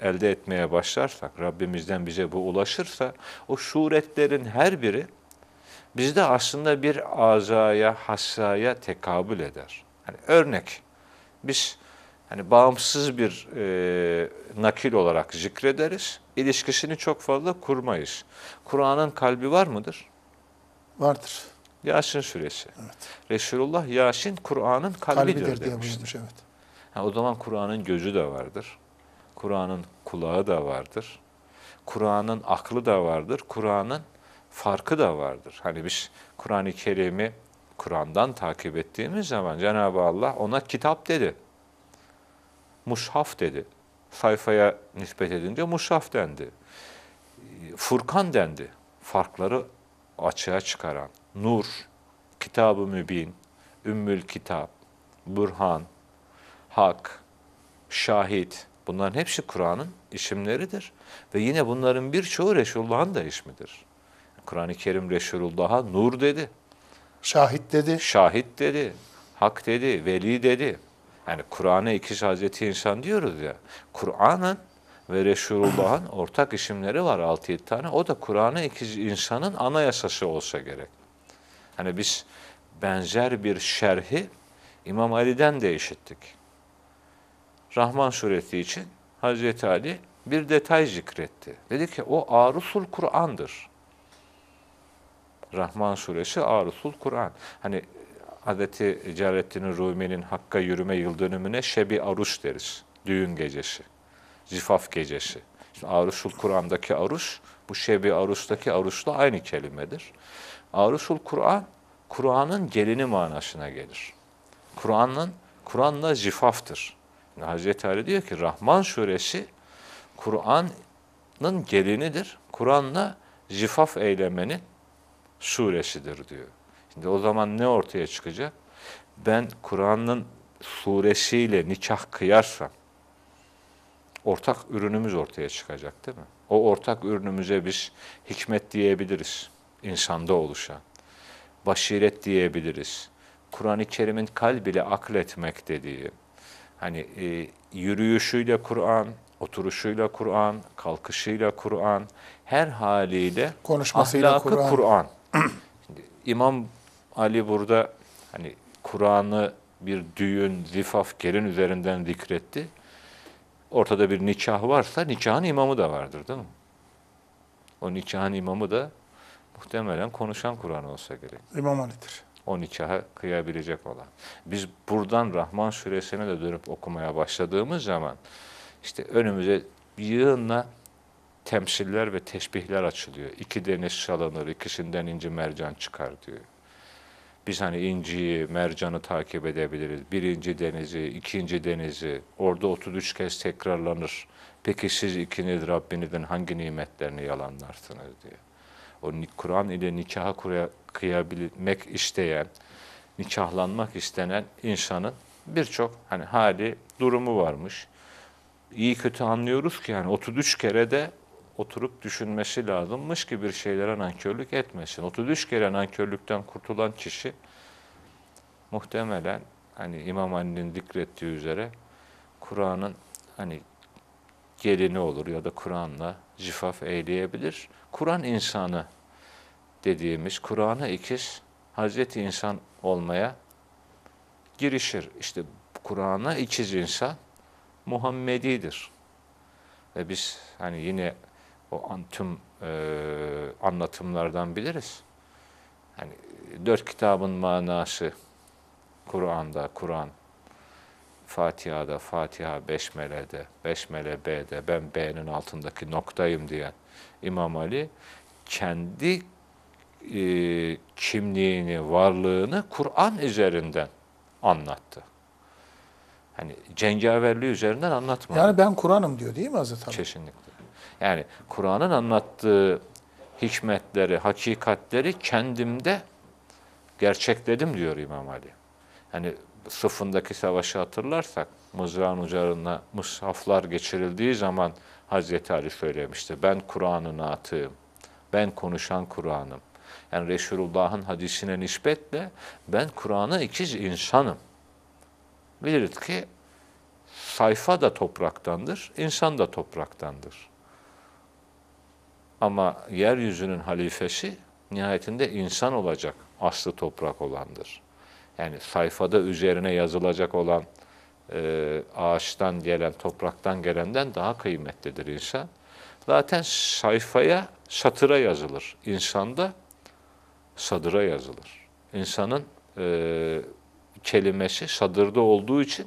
elde etmeye başlarsak, Rabbimizden bize bu ulaşırsa, o suretlerin her biri bizde aslında bir azaya, hassaya tekabül eder. Yani örnek, biz hani bağımsız bir e, nakil olarak zikrederiz. İlişkisini çok fazla kurmayız. Kur'an'ın kalbi var mıdır? Vardır. Yasin suresi. Evet. Resulullah Yasin Kur'an'ın kalbidir, kalbidir demiştir. evet. Ha, o zaman Kur'an'ın gözü de vardır. Kur'an'ın kulağı da vardır. Kur'an'ın aklı da vardır. Kur'an'ın farkı da vardır. Hani biz Kur'an-ı Kerim'i Kur'an'dan takip ettiğimiz zaman Cenab-ı Allah ona kitap dedi mushaf dedi. Sayfaya nispet edince mushaf dendi. Furkan dendi. Farkları açığa çıkaran. Nur, Kitab-ı Mübin, Ümmül Kitap, Burhan, Hak, Şahit. Bunların hepsi Kur'an'ın isimleridir. Ve yine bunların birçoğu Resulullah'ın da ismidir. Kur'an-ı Kerim Resulullah'a nur dedi. Şahit dedi. Şahit dedi. Hak dedi, veli dedi. Yani Kur'an'a iki şahadeti insan diyoruz ya. Kur'an'ın ve Resulullah'ın ortak isimleri var 6-7 tane. O da Kur'an'ın iki insanın anayasası olsa gerek. Hani biz benzer bir şerhi İmam Ali'den de işittik. Rahman sureti için Hazreti Ali bir detay zikretti. Dedi ki o arusul Kur'an'dır. Rahman suresi arusul Kur'an. Hani Hazreti Celalettin Rumi'nin Hakk'a yürüme yıl dönümüne Şebi Aruş deriz. Düğün gecesi, zifaf gecesi. Şimdi Aruşul Kur'an'daki Aruş, bu Şebi Aruş'taki Aruş'la aynı kelimedir. Aruşul Kur'an, Kur'an'ın gelini manasına gelir. Kur'an'ın, Kur'an'la zifaftır. Yani Hazreti Ali diyor ki Rahman suresi Kur'an'ın gelinidir. Kur'an'la zifaf eylemenin suresidir diyor. Şimdi o zaman ne ortaya çıkacak? Ben Kur'an'ın suresiyle nikah kıyarsam ortak ürünümüz ortaya çıkacak değil mi? O ortak ürünümüze biz hikmet diyebiliriz insanda oluşan. Basiret diyebiliriz. Kur'an-ı Kerim'in kalb ile akletmek dediği, hani e, yürüyüşüyle Kur'an, oturuşuyla Kur'an, kalkışıyla Kur'an, her haliyle Konuşmasıyla ahlakı Kur'an. Kur İmam Ali burada hani Kur'an'ı bir düğün, zifaf, gelin üzerinden zikretti. Ortada bir nikah varsa nikahın imamı da vardır değil mi? O nikahın imamı da muhtemelen konuşan Kur'an olsa gerek. İmam Ali'dir. O nikaha kıyabilecek olan. Biz buradan Rahman suresine de dönüp okumaya başladığımız zaman işte önümüze yığınla temsiller ve teşbihler açılıyor. İki deniz çalınır, ikisinden inci mercan çıkar diyor. Biz hani inciyi, mercanı takip edebiliriz. Birinci denizi, ikinci denizi. Orada 33 kez tekrarlanır. Peki siz ikiniz Rabbinizin hangi nimetlerini yalanlarsınız diye. O Kur'an ile nikaha kıyabilmek isteyen, nikahlanmak istenen insanın birçok hani hali, durumu varmış. İyi kötü anlıyoruz ki yani 33 kere de oturup düşünmesi lazımmış ki bir şeylere nankörlük etmesin. 33 kere nankörlükten kurtulan kişi muhtemelen hani İmam Ali'nin zikrettiği üzere Kur'an'ın hani gelini olur ya da Kur'an'la zifaf eyleyebilir. Kur'an insanı dediğimiz Kur'anı ikiz Hazreti insan olmaya girişir. İşte Kur'an'a ikiz insan Muhammedi'dir. Ve biz hani yine o an, tüm e, anlatımlardan biliriz. Yani dört kitabın manası Kur'an'da, Kur'an, Fatiha'da, Fatiha Beşmele'de Beşmele B'de, ben B'nin altındaki noktayım diye İmam Ali kendi e, kimliğini, varlığını Kur'an üzerinden anlattı. Hani cengaverliği üzerinden anlatmadı. Yani ben Kur'an'ım diyor değil mi Hazreti Ali? Kesinlikle. Yani Kur'an'ın anlattığı hikmetleri, hakikatleri kendimde gerçekledim diyor İmam Ali. Yani sıfındaki savaşı hatırlarsak mızrağın uclarına mushaflar geçirildiği zaman Hazreti Ali söylemişti. Ben Kur'an'ın atığım. Ben konuşan Kur'an'ım. Yani Resulullah'ın hadisine nispetle ben Kur'an'ı ikiz insanım. Bilir ki sayfa da topraktandır, insan da topraktandır. Ama yeryüzünün halifesi nihayetinde insan olacak, aslı toprak olandır. Yani sayfada üzerine yazılacak olan e, ağaçtan gelen, topraktan gelenden daha kıymetlidir insan. Zaten sayfaya, satıra yazılır. İnsanda sadıra yazılır. İnsanın e, kelimesi sadırda olduğu için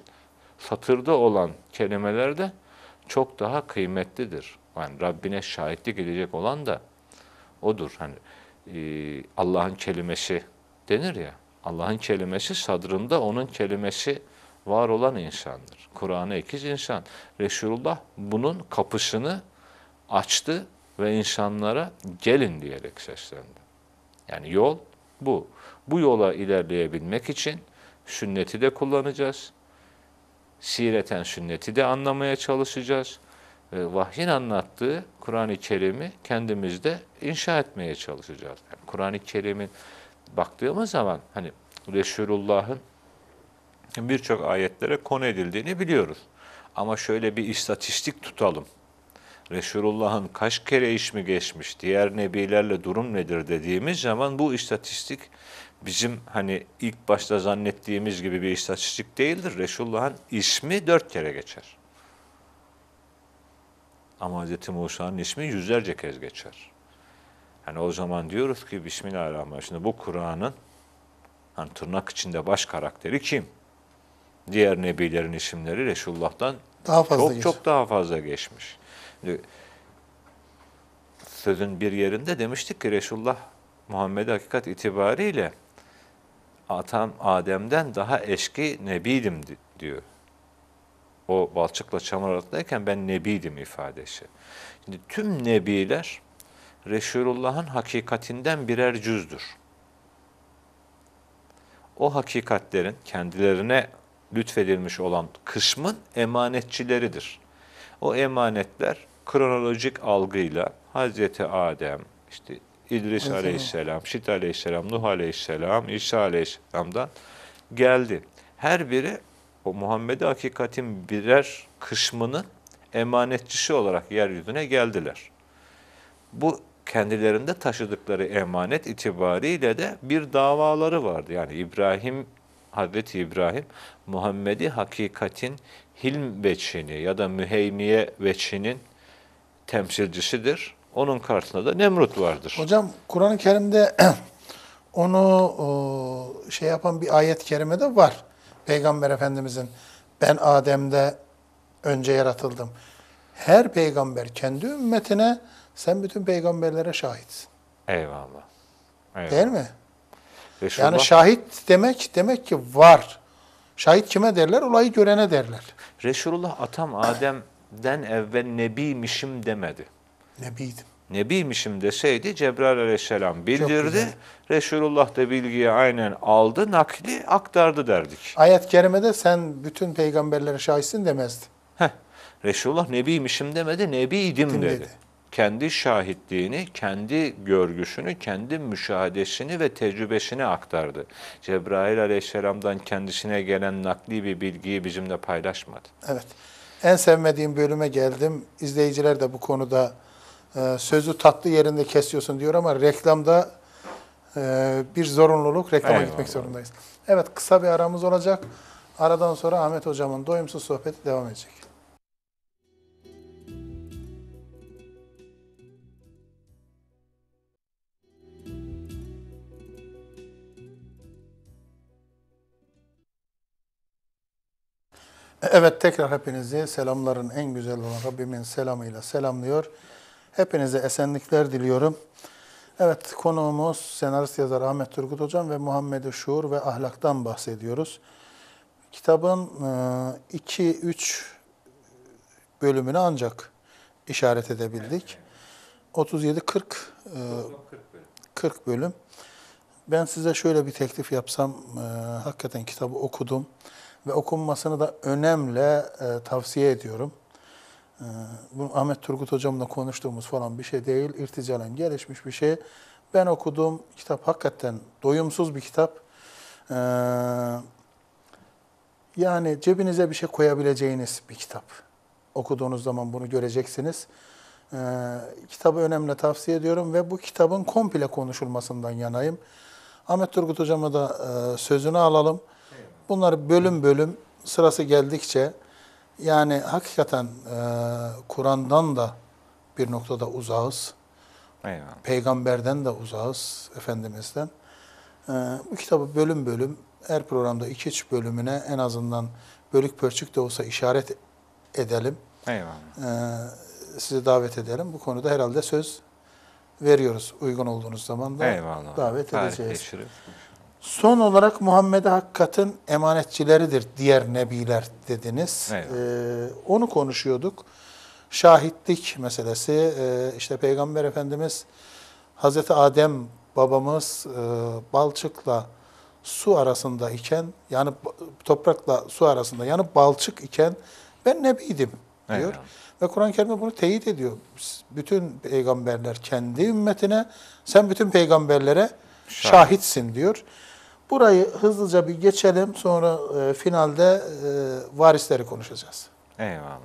satırda olan kelimeler de çok daha kıymetlidir. Yani Rabbine şahitlik edecek olan da odur. Hani e, Allah'ın kelimesi denir ya. Allah'ın kelimesi sadrında onun kelimesi var olan insandır. Kur'an'ı ekiz insan. Resulullah bunun kapısını açtı ve insanlara gelin diyerek seslendi. Yani yol bu. Bu yola ilerleyebilmek için sünneti de kullanacağız. Sireten sünneti de anlamaya çalışacağız. E, vahyin anlattığı Kur'an-ı Kerim'i kendimizde inşa etmeye çalışacağız. Yani Kur'an-ı Kerim'in baktığımız zaman hani Resulullah'ın birçok ayetlere konu edildiğini biliyoruz. Ama şöyle bir istatistik tutalım. Resulullah'ın kaç kere ismi geçmiş, diğer nebilerle durum nedir dediğimiz zaman bu istatistik bizim hani ilk başta zannettiğimiz gibi bir istatistik değildir. Resulullah'ın ismi dört kere geçer. Ama Hz. Musa'nın ismi yüzlerce kez geçer. Yani o zaman diyoruz ki Bismillahirrahmanirrahim. Şimdi bu Kur'an'ın hani tırnak içinde baş karakteri kim? Diğer nebilerin isimleri Resulullah'tan daha fazla çok geçir. çok daha fazla geçmiş. Şimdi, sözün bir yerinde demiştik ki Resulullah Muhammed hakikat itibariyle Atam Adem'den daha eski nebiydim diyor o balçıkla çamur arasındayken ben nebiydim ifadesi. Şimdi tüm nebiler Resulullah'ın hakikatinden birer cüzdür. O hakikatlerin kendilerine lütfedilmiş olan kısmın emanetçileridir. O emanetler kronolojik algıyla Hazreti Adem, işte İdris Mesela. Aleyhisselam, Şit Aleyhisselam, Nuh Aleyhisselam, İsa Aleyhisselam'dan geldi. Her biri o Muhammed'i hakikatin birer kışmını emanetçisi olarak yeryüzüne geldiler. Bu kendilerinde taşıdıkları emanet itibariyle de bir davaları vardı. Yani İbrahim, Hazreti İbrahim, Muhammed'i hakikatin hilm veçini ya da müheymiye veçinin temsilcisidir. Onun karşısında da Nemrut vardır. Hocam Kur'an-ı Kerim'de onu şey yapan bir ayet-i kerime de var. Peygamber Efendimizin ben Adem'de önce yaratıldım. Her peygamber kendi ümmetine sen bütün peygamberlere şahitsin. Eyvallah. Eyvallah. Değil mi? Resulullah... Yani şahit demek demek ki var. Şahit kime derler? Olayı görene derler. Resulullah atam Adem'den evvel nebiymişim demedi. Nebiydim nebiymişim deseydi Cebrail aleyhisselam bildirdi. Resulullah da bilgiyi aynen aldı, nakli aktardı derdik. Ayet-i kerimede sen bütün peygamberlere şahitsin demezdi. Heh. Resulullah nebiymişim demedi, nebiydim dedi. dedi. Kendi şahitliğini, kendi görgüsünü, kendi müşahadesini ve tecrübesini aktardı. Cebrail aleyhisselamdan kendisine gelen nakli bir bilgiyi bizimle paylaşmadı. Evet. En sevmediğim bölüme geldim. İzleyiciler de bu konuda ee, sözü tatlı yerinde kesiyorsun diyor ama reklamda e, bir zorunluluk reklama Eyvallah. gitmek zorundayız. Evet kısa bir aramız olacak. Aradan sonra Ahmet hocamın doyumsuz sohbeti devam edecek. Evet tekrar hepinizi selamların en güzel olan Rabbimin selamıyla selamlıyor. Hepinize esenlikler diliyorum. Evet, konuğumuz senarist yazar Ahmet Turgut Hocam ve Muhammed-i Şuur ve Ahlak'tan bahsediyoruz. Kitabın 2-3 e, bölümünü ancak işaret edebildik. 37-40 40 e, bölüm. Ben size şöyle bir teklif yapsam, e, hakikaten kitabı okudum ve okunmasını da önemle tavsiye ediyorum. Ee, bu Ahmet Turgut hocamla konuştuğumuz falan bir şey değil. İrticalen gelişmiş bir şey. Ben okuduğum kitap hakikaten doyumsuz bir kitap. Ee, yani cebinize bir şey koyabileceğiniz bir kitap. Okuduğunuz zaman bunu göreceksiniz. Ee, kitabı önemli tavsiye ediyorum ve bu kitabın komple konuşulmasından yanayım. Ahmet Turgut hocama da e, sözünü alalım. Bunları bölüm bölüm sırası geldikçe yani hakikaten e, Kur'an'dan da bir noktada uzağız. Eyvallah. Peygamberden de uzağız Efendimiz'den. E, bu kitabı bölüm bölüm her programda iki üç bölümüne en azından bölük pörçük de olsa işaret edelim. Eyvallah. E, sizi davet edelim. Bu konuda herhalde söz veriyoruz. Uygun olduğunuz zaman da Eyvallah. davet edeceğiz. Teşhir. Son olarak Muhammed'e hakikatin emanetçileridir diğer nebiler dediniz. Evet. Ee, onu konuşuyorduk. Şahitlik meselesi. Ee, işte Peygamber Efendimiz Hazreti Adem babamız e, balçıkla su arasında iken yani toprakla su arasında yani balçık iken ben nebiydim diyor. Eyvallah. Ve Kur'an-ı Kerim'de bunu teyit ediyor. Bütün peygamberler kendi ümmetine, sen bütün peygamberlere şahitsin diyor. Burayı hızlıca bir geçelim. Sonra e, finalde e, varisleri konuşacağız. Eyvallah.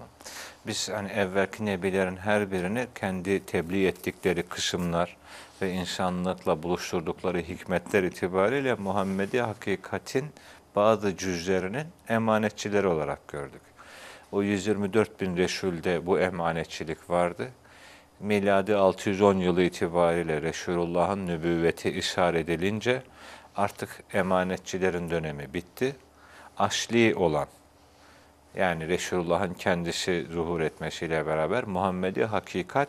Biz hani evvelki nebilerin her birini kendi tebliğ ettikleri kısımlar ve insanlıkla buluşturdukları hikmetler itibariyle Muhammed'i hakikatin bazı cüzlerinin emanetçileri olarak gördük. O 124 bin Resul'de bu emanetçilik vardı. Miladi 610 yılı itibariyle Resulullah'ın nübüvveti işaret edilince artık emanetçilerin dönemi bitti. Aşli olan yani Resulullah'ın kendisi zuhur etmesiyle beraber Muhammed'i hakikat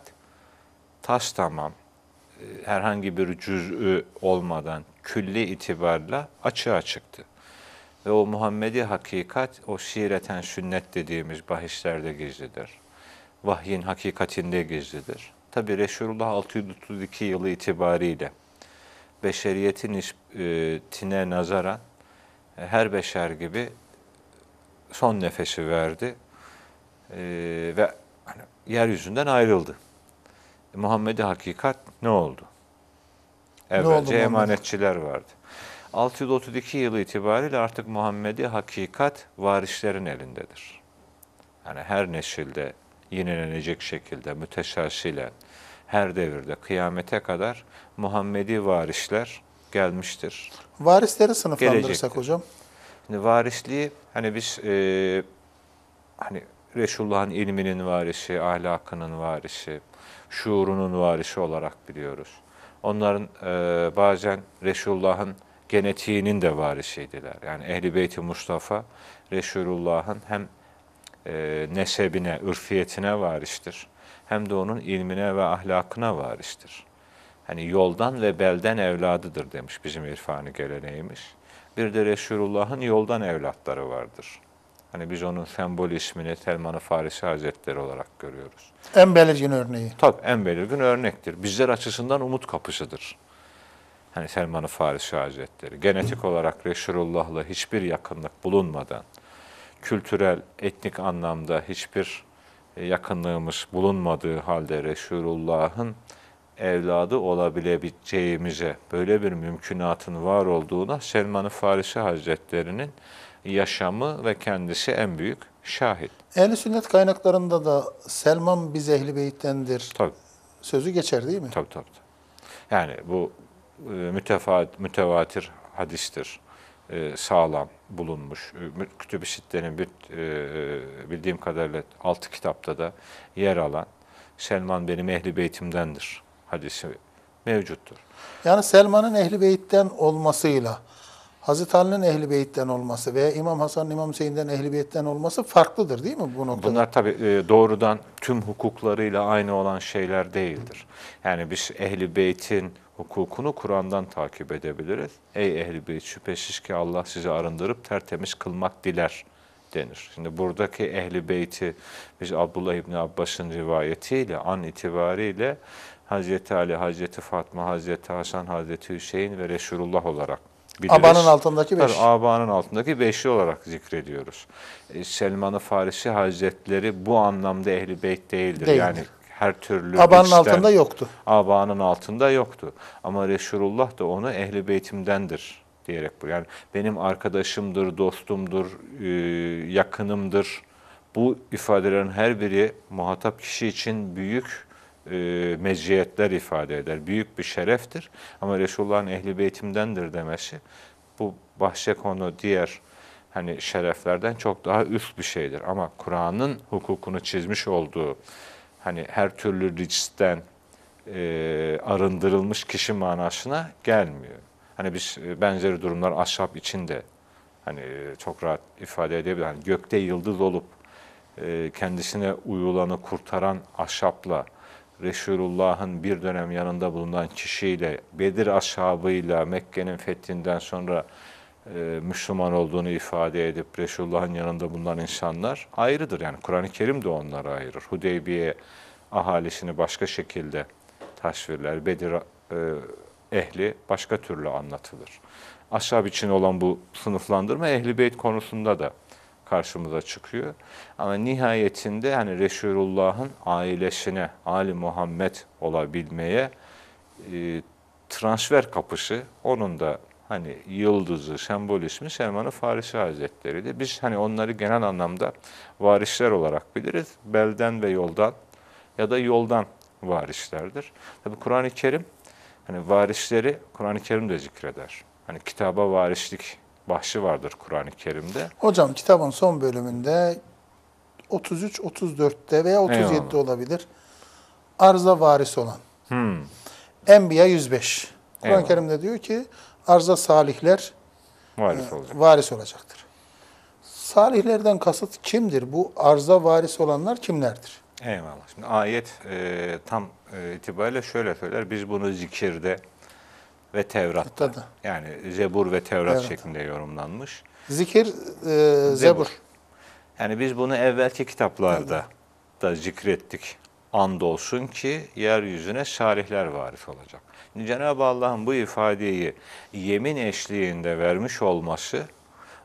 tas tamam, e, herhangi bir cüz'ü olmadan külli itibarla açığa çıktı. Ve o Muhammed'i hakikat, o şireten sünnet dediğimiz bahislerde gizlidir. Vahyin hakikatinde gizlidir. Tabi Resulullah 632 yılı itibariyle beşeriyetin isptine e, nazaran e, her beşer gibi son nefesi verdi e, ve hani yeryüzünden ayrıldı. Muhammed'i hakikat ne oldu? Evvelce ne oldu emanetçiler vardı. 632 yılı itibariyle artık Muhammed'i hakikat varislerin elindedir. Yani her nesilde yenilenecek şekilde müteşassilen, her devirde kıyamete kadar Muhammedi varişler gelmiştir. Varisleri sınıflandırırsak Gelecektir. hocam? Şimdi varisliği hani biz e, hani Resulullah'ın ilminin varisi, ahlakının varisi, şuurunun varisi olarak biliyoruz. Onların e, bazen Resulullah'ın genetiğinin de varisiydiler. Yani Ehli Beyti Mustafa Resulullah'ın hem e, nesebine, ürfiyetine varıştır hem de onun ilmine ve ahlakına varıştır. Hani yoldan ve belden evladıdır demiş bizim irfani geleneğimiz. Bir de Resulullah'ın yoldan evlatları vardır. Hani biz onun sembol ismini Selman-ı Farisi Hazretleri olarak görüyoruz. En belirgin örneği. Tabii en belirgin örnektir. Bizler açısından umut kapısıdır. Hani Selman-ı Farisi Hazretleri. Genetik olarak Resulullah'la hiçbir yakınlık bulunmadan, kültürel, etnik anlamda hiçbir e, yakınlığımız bulunmadığı halde Resulullah'ın evladı olabileceğimize, böyle bir mümkünatın var olduğuna Selman-ı Farisi Hazretleri'nin yaşamı ve kendisi en büyük şahit. Ehli sünnet kaynaklarında da Selman biz ehli beyittendir tabii. sözü geçer değil mi? Tabii tabii. Yani bu e, mütefaat, mütevatir hadistir. E, sağlam bulunmuş. E, Kütüb-i Sitte'nin bir, e, bildiğim kadarıyla altı kitapta da yer alan Selman benim ehli beytimdendir hadisi mevcuttur. Yani Selman'ın ehli beyitten olmasıyla Hazreti Ali'nin ehli beyitten olması veya İmam Hasan'ın İmam Hüseyin'den ehli beyitten olması farklıdır değil mi bu noktada? Bunlar tabii e, doğrudan tüm hukuklarıyla aynı olan şeyler değildir. Yani biz ehli beytin hukukunu Kur'an'dan takip edebiliriz. Ey ehl-i beyt şüphesiz ki Allah sizi arındırıp tertemiz kılmak diler denir. Şimdi buradaki ehli beyti biz Abdullah İbni Abbas'ın rivayetiyle an itibariyle Hazreti Ali, Hazreti Fatma, Hazreti Hasan, Hazreti Hüseyin ve Resulullah olarak biliriz. Abanın altındaki beş. Tabii, abanın altındaki beşli olarak zikrediyoruz. E, Selman-ı Farisi Hazretleri bu anlamda ehli beyt değildir. değildir. Yani her türlü Abanın içten, altında yoktu. Abanın altında yoktu. Ama Resulullah da onu ehli beytimdendir diyerek bu. Yani benim arkadaşımdır, dostumdur, e, yakınımdır. Bu ifadelerin her biri muhatap kişi için büyük e, meziyetler ifade eder. Büyük bir şereftir ama Resulullah'ın ehli beytimdendir demesi bu bahşe konu diğer hani şereflerden çok daha üst bir şeydir. Ama Kur'an'ın hukukunu çizmiş olduğu hani her türlü ricsten e, arındırılmış kişi manasına gelmiyor. Hani biz e, benzeri durumlar ashab için de hani e, çok rahat ifade edebilir. Hani gökte yıldız olup e, kendisine uyulanı kurtaran ashabla Resulullah'ın bir dönem yanında bulunan kişiyle, Bedir ashabıyla, Mekke'nin fethinden sonra e, Müslüman olduğunu ifade edip Resulullah'ın yanında bulunan insanlar ayrıdır. Yani Kur'an-ı Kerim de onları ayırır. Hudeybiye ahalisini başka şekilde tasvirler. Bedir e, ehli başka türlü anlatılır. Ashab için olan bu sınıflandırma ehli beyt konusunda da karşımıza çıkıyor. Ama nihayetinde yani Resulullah'ın ailesine, Ali Muhammed olabilmeye e, transfer kapısı onun da hani yıldızı, sembol ismi Selman-ı Farisi Hazretleri'ydi. Biz hani onları genel anlamda varisler olarak biliriz. Belden ve yoldan ya da yoldan varislerdir. Tabi Kur'an-ı Kerim hani varisleri Kur'an-ı Kerim de zikreder. Hani kitaba varislik bahşi vardır Kur'an-ı Kerim'de. Hocam kitabın son bölümünde 33, 34'te veya 37'de olabilir. Arza varis olan. Hmm. Enbiya 105. Kur'an-ı Kerim'de diyor ki arza salihler varis, e, olacak. varis olacaktır. Salihlerden kasıt kimdir? Bu arza varis olanlar kimlerdir? Eyvallah. Şimdi ayet e, tam e, itibariyle şöyle söyler. Biz bunu zikirde ve Tevrat'ta. Tabii. Yani Zebur ve Tevrat evet. şeklinde yorumlanmış. Zikir e, Zebur. Zebur. Yani biz bunu evvelki kitaplarda evet. da zikrettik. Andolsun ki yeryüzüne salihler varis olacak. Cenab-ı Allah'ın bu ifadeyi yemin eşliğinde vermiş olması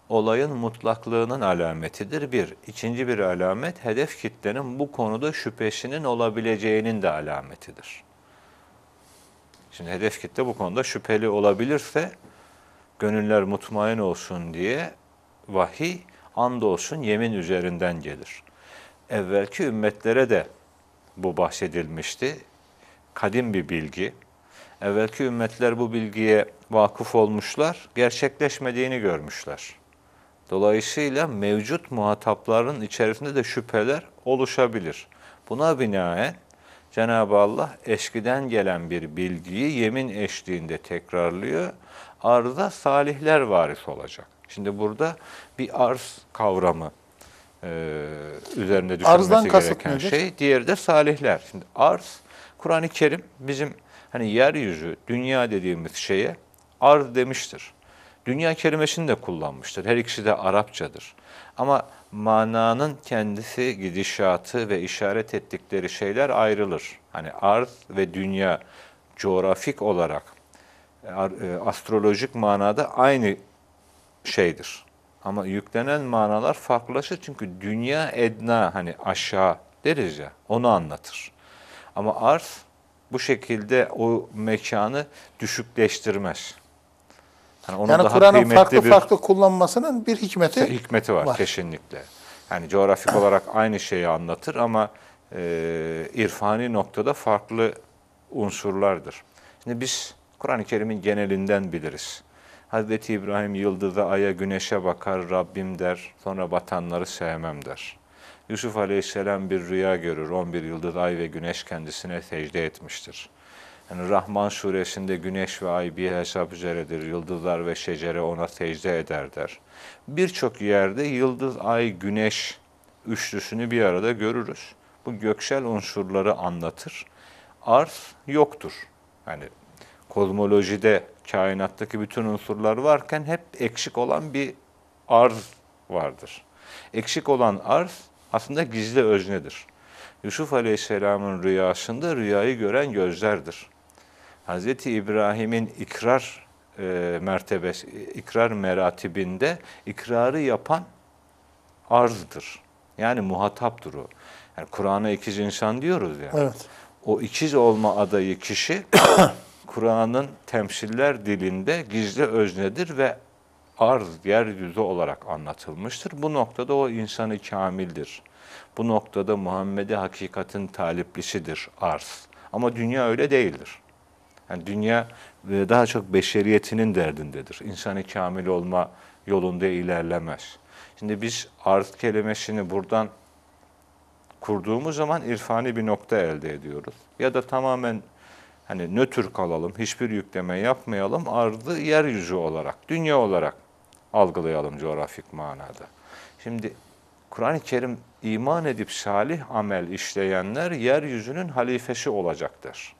olayın mutlaklığının alametidir bir. İkinci bir alamet hedef kitlenin bu konuda şüphesinin olabileceğinin de alametidir. Şimdi hedef kitle bu konuda şüpheli olabilirse gönüller mutmain olsun diye vahiy andolsun yemin üzerinden gelir. Evvelki ümmetlere de bu bahsedilmişti. Kadim bir bilgi evvelki ümmetler bu bilgiye vakıf olmuşlar, gerçekleşmediğini görmüşler. Dolayısıyla mevcut muhatapların içerisinde de şüpheler oluşabilir. Buna binaen Cenab-ı Allah eskiden gelen bir bilgiyi yemin eşliğinde tekrarlıyor. Arda salihler varis olacak. Şimdi burada bir arz kavramı e, üzerinde düşünmesi Arzdan gereken şey. Diğeri de salihler. Şimdi arz, Kur'an-ı Kerim bizim hani yeryüzü, dünya dediğimiz şeye arz demiştir. Dünya kelimesini de kullanmıştır. Her ikisi de Arapçadır. Ama mananın kendisi, gidişatı ve işaret ettikleri şeyler ayrılır. Hani arz ve dünya coğrafik olarak e, astrolojik manada aynı şeydir. Ama yüklenen manalar farklılaşır çünkü dünya edna hani aşağı deriz ya onu anlatır. Ama arz bu şekilde o mekanı düşükleştirmez. Yani, onun yani Kur'an'ın farklı bir, farklı kullanmasının bir hikmeti, hikmeti var, var kesinlikle. Yani coğrafik olarak aynı şeyi anlatır ama e, irfani noktada farklı unsurlardır. Şimdi biz Kur'an-ı Kerim'in genelinden biliriz. Hazreti İbrahim yıldıza, aya, güneşe bakar, Rabbim der, sonra batanları sevmem der. Yusuf Aleyhisselam bir rüya görür. 11 yıldız ay ve güneş kendisine secde etmiştir. Yani Rahman suresinde güneş ve ay bir hesap üzeredir, yıldızlar ve şecere ona secde eder der. Birçok yerde yıldız, ay, güneş üçlüsünü bir arada görürüz. Bu göksel unsurları anlatır. Arz yoktur. Yani kozmolojide, kainattaki bütün unsurlar varken hep eksik olan bir arz vardır. Eksik olan arz aslında gizli öznedir. Yusuf Aleyhisselam'ın rüyasında rüyayı gören gözlerdir. Hz. İbrahim'in ikrar e, mertebesi, ikrar meratibinde ikrarı yapan arzdır. Yani muhataptır o. Yani Kur'an'a ikiz insan diyoruz yani. Evet. O ikiz olma adayı kişi Kur'an'ın temsiller dilinde gizli öznedir ve arz, yeryüzü olarak anlatılmıştır. Bu noktada o insanı kamildir. Bu noktada Muhammed'e hakikatin taliplisidir arz. Ama dünya öyle değildir. Yani dünya daha çok beşeriyetinin derdindedir. İnsanı kamil olma yolunda ilerlemez. Şimdi biz arz kelimesini buradan kurduğumuz zaman irfani bir nokta elde ediyoruz. Ya da tamamen hani nötr kalalım, hiçbir yükleme yapmayalım, arzı yeryüzü olarak, dünya olarak algılayalım coğrafik manada. Şimdi Kur'an-ı Kerim iman edip salih amel işleyenler yeryüzünün halifesi olacaktır.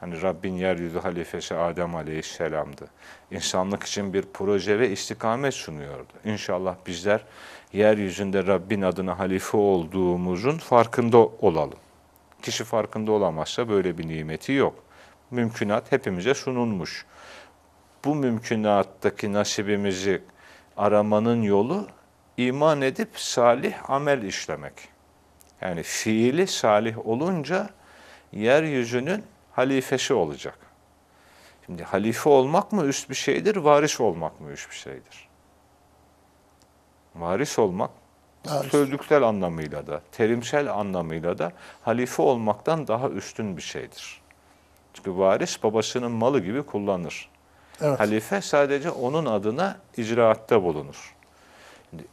Hani Rabbin yeryüzü halifesi Adem Aleyhisselam'dı. İnsanlık için bir proje ve istikamet sunuyordu. İnşallah bizler yeryüzünde Rabbin adına halife olduğumuzun farkında olalım. Kişi farkında olamazsa böyle bir nimeti yok. Mümkünat hepimize sunulmuş bu mümkünattaki nasibimizi aramanın yolu iman edip salih amel işlemek. Yani fiili salih olunca yeryüzünün halifesi olacak. Şimdi halife olmak mı üst bir şeydir, varis olmak mı üst bir şeydir? Varis olmak varis. sözlüksel anlamıyla da, terimsel anlamıyla da halife olmaktan daha üstün bir şeydir. Çünkü varis babasının malı gibi kullanır. Evet. Halife sadece onun adına icraatta bulunur. Şimdi,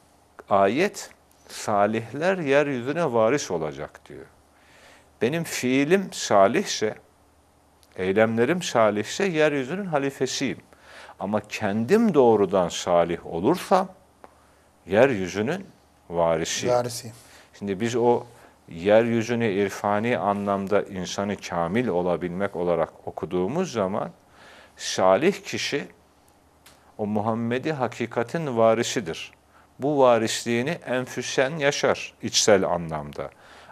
ayet salihler yeryüzüne varis olacak diyor. Benim fiilim salihse, eylemlerim salihse yeryüzünün halifesiyim. Ama kendim doğrudan salih olursam yeryüzünün varisiyim. varisiyim. Şimdi biz o yeryüzünü irfani anlamda insanı kamil olabilmek olarak okuduğumuz zaman Salih kişi o Muhammed'i hakikatin varişidir. Bu varişliğini enfüsen yaşar içsel anlamda.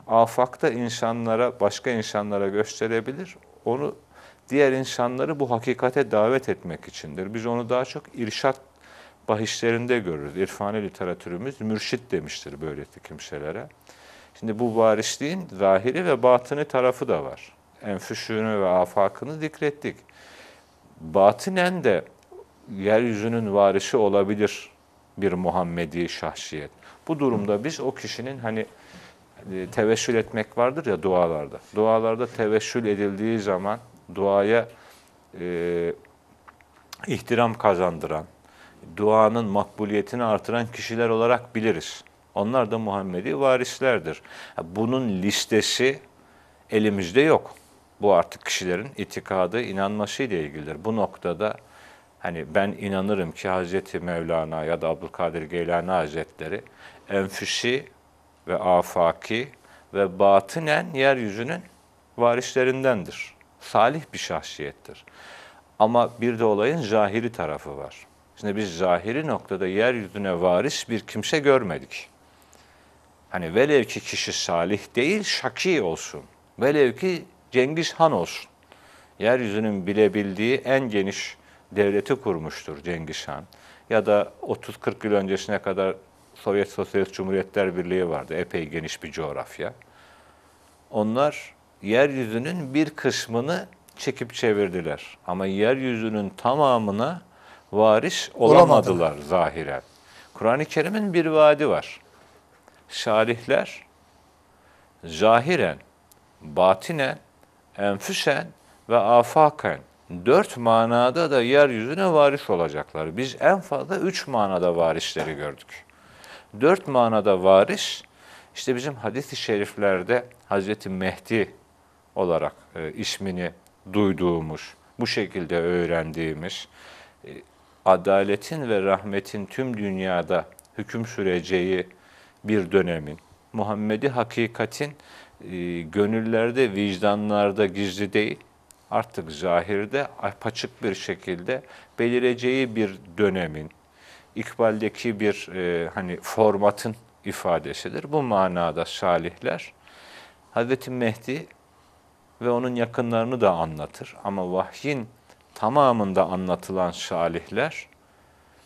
Afakta insanlara, başka insanlara gösterebilir. Onu diğer insanları bu hakikate davet etmek içindir. Biz onu daha çok irşat bahislerinde görürüz. İrfani literatürümüz mürşit demiştir böyle kimselere. Şimdi bu varişliğin zahiri ve batını tarafı da var. Enfüsünü ve afakını zikrettik batinen de yeryüzünün varisi olabilir bir Muhammedi şahsiyet. Bu durumda biz o kişinin hani e, tevessül etmek vardır ya dualarda. Dualarda tevessül edildiği zaman duaya e, ihtiram kazandıran, duanın makbuliyetini artıran kişiler olarak biliriz. Onlar da Muhammedi varislerdir. Bunun listesi elimizde yok. Bu artık kişilerin itikadı, inanmasıyla ilgilidir. Bu noktada hani ben inanırım ki Hazreti Mevlana ya da Abdülkadir Geylani Hazretleri enfüsi ve afaki ve batinen yeryüzünün varislerindendir. Salih bir şahsiyettir. Ama bir de olayın zahiri tarafı var. Şimdi biz zahiri noktada yeryüzüne varis bir kimse görmedik. Hani velev ki kişi salih değil, şaki olsun. Velev ki Cengiz Han olsun. Yeryüzünün bilebildiği en geniş devleti kurmuştur Cengiz Han. Ya da 30-40 yıl öncesine kadar Sovyet Sosyalist Cumhuriyetler Birliği vardı. Epey geniş bir coğrafya. Onlar yeryüzünün bir kısmını çekip çevirdiler. Ama yeryüzünün tamamına varis olamadılar Olamadı. zahiren. Kur'an-ı Kerim'in bir vaadi var. Salihler zahiren, batinen enfüsen ve afaken dört manada da yeryüzüne varis olacaklar. Biz en fazla üç manada varisleri gördük. Dört manada varis, işte bizim hadis-i şeriflerde Hazreti Mehdi olarak e, ismini duyduğumuz, bu şekilde öğrendiğimiz, e, adaletin ve rahmetin tüm dünyada hüküm süreceği bir dönemin, Muhammed'i hakikatin e, gönüllerde, vicdanlarda gizli değil. Artık zahirde apaçık bir şekilde belireceği bir dönemin, ikbaldeki bir e, hani formatın ifadesidir. Bu manada salihler Hz. Mehdi ve onun yakınlarını da anlatır. Ama vahyin tamamında anlatılan salihler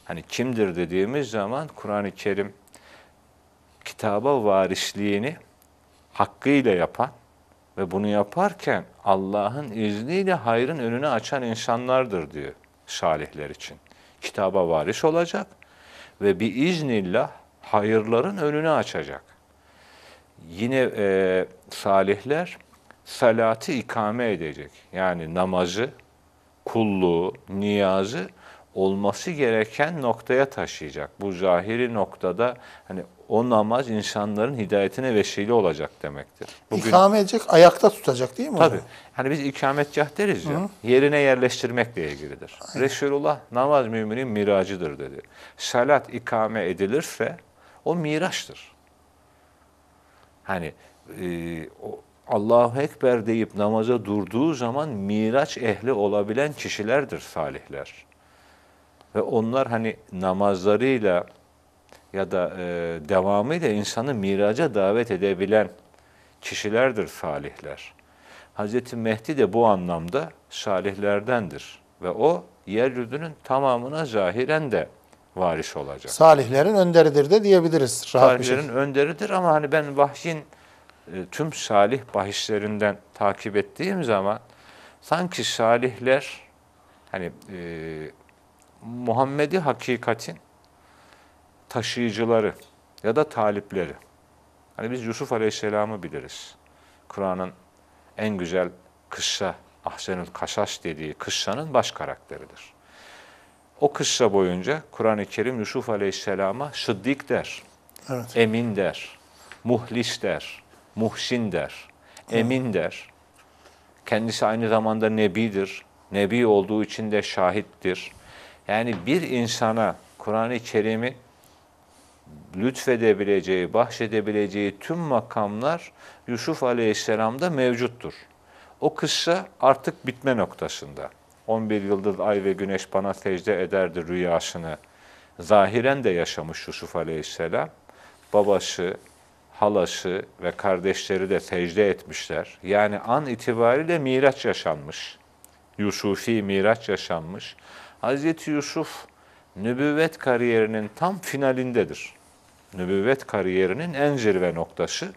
hani kimdir dediğimiz zaman Kur'an-ı Kerim kitaba varisliğini hakkıyla yapan ve bunu yaparken Allah'ın izniyle hayrın önünü açan insanlardır diyor salihler için. Kitaba varis olacak ve bir iznillah hayırların önünü açacak. Yine e, salihler salatı ikame edecek. Yani namazı, kulluğu, niyazı olması gereken noktaya taşıyacak. Bu zahiri noktada hani onun namaz insanların hidayetine vesile olacak demektir. Bugün, İkame edecek, ayakta tutacak değil mi? Tabii. Onu? Hani biz ikametgah deriz ya, Hı. yerine yerleştirmekle ilgilidir. Aynen. Resulullah namaz müminin miracıdır dedi. Salat ikame edilirse o miraçtır. Hani e, Allahu Ekber deyip namaza durduğu zaman miraç ehli olabilen kişilerdir salihler. Ve onlar hani namazlarıyla, ya da e, devamıyla insanı miraca davet edebilen kişilerdir salihler. Hz. Mehdi de bu anlamda salihlerdendir ve o yeryüzünün tamamına zahiren de varis olacak. Salihlerin önderidir de diyebiliriz. Rahat Salihlerin şey. önderidir ama hani ben vahyin e, tüm salih bahislerinden takip ettiğim zaman sanki salihler hani e, Muhammed'i hakikatin taşıyıcıları ya da talipleri. Hani biz Yusuf Aleyhisselam'ı biliriz. Kur'an'ın en güzel kışa, Ahsenül Kaşaş dediği kışlanın baş karakteridir. O kışla boyunca Kur'an-ı Kerim Yusuf Aleyhisselam'a şıddik der, evet. emin der, muhlis der, muhsin der, emin der. Kendisi aynı zamanda nebidir. Nebi olduğu için de şahittir. Yani bir insana Kur'an-ı Kerim'i lütfedebileceği, bahşedebileceği tüm makamlar Yusuf Aleyhisselam'da mevcuttur. O kıssa artık bitme noktasında. 11 yıldır ay ve güneş bana secde ederdi rüyasını. Zahiren de yaşamış Yusuf Aleyhisselam. Babası, halası ve kardeşleri de secde etmişler. Yani an itibariyle miraç yaşanmış. Yusufi miraç yaşanmış. Hazreti Yusuf nübüvvet kariyerinin tam finalindedir nübüvvet kariyerinin en zirve noktası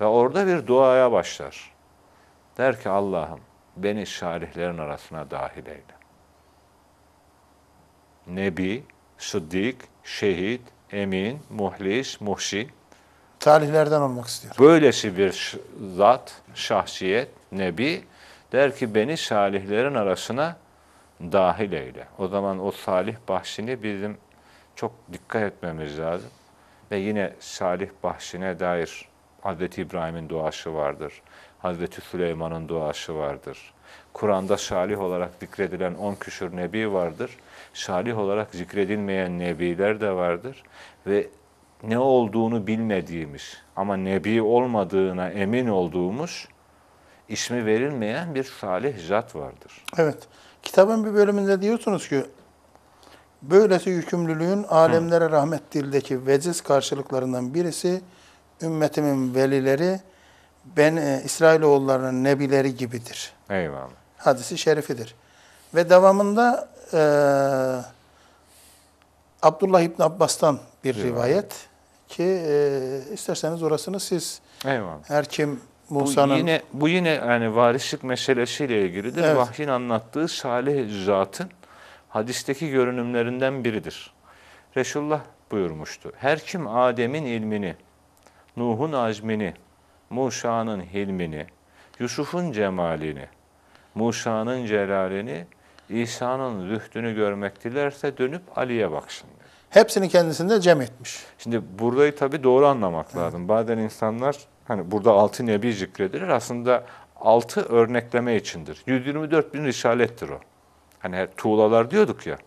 ve orada bir duaya başlar. Der ki Allah'ım beni salihlerin arasına dahil eyle. Nebi, Sıddık, şehit, emin, muhlis, muhsi. Talihlerden olmak istiyor. Böylesi bir zat, şahsiyet, nebi der ki beni salihlerin arasına dahil eyle. O zaman o salih bahsini bizim çok dikkat etmemiz lazım. Ve yine Salih bahşine dair Hazreti İbrahim'in duası vardır. Hazreti Süleyman'ın duası vardır. Kur'an'da salih olarak zikredilen on küşür nebi vardır. Salih olarak zikredilmeyen nebiler de vardır. Ve ne olduğunu bilmediğimiz ama nebi olmadığına emin olduğumuz ismi verilmeyen bir salih zat vardır. Evet. Kitabın bir bölümünde diyorsunuz ki Böylesi yükümlülüğün alemlere rahmet dildeki veciz karşılıklarından birisi ümmetimin velileri ben e, İsrailoğullarının nebileri gibidir. Eyvallah. Hadisi şerifidir. Ve devamında e, Abdullah İbn Abbas'tan bir rivayet, rivayet ki e, isterseniz orasını siz Eyvallah. her kim Musa'nın... Bu yine, bu yine yani varislik meselesiyle ilgilidir. Evet. Vahyin anlattığı salih icraatın hadisteki görünümlerinden biridir. Resulullah buyurmuştu. Her kim Adem'in ilmini, Nuh'un azmini, Musa'nın hilmini, Yusuf'un cemalini, Musa'nın celalini, İsa'nın zühdünü görmek dilerse dönüp Ali'ye baksın. Hepsini kendisinde cem etmiş. Şimdi burayı tabii doğru anlamak evet. lazım. Bazen insanlar hani burada altı nebi zikredilir. Aslında altı örnekleme içindir. 124 bin risalettir o. Hani tuğlalar diyorduk ya.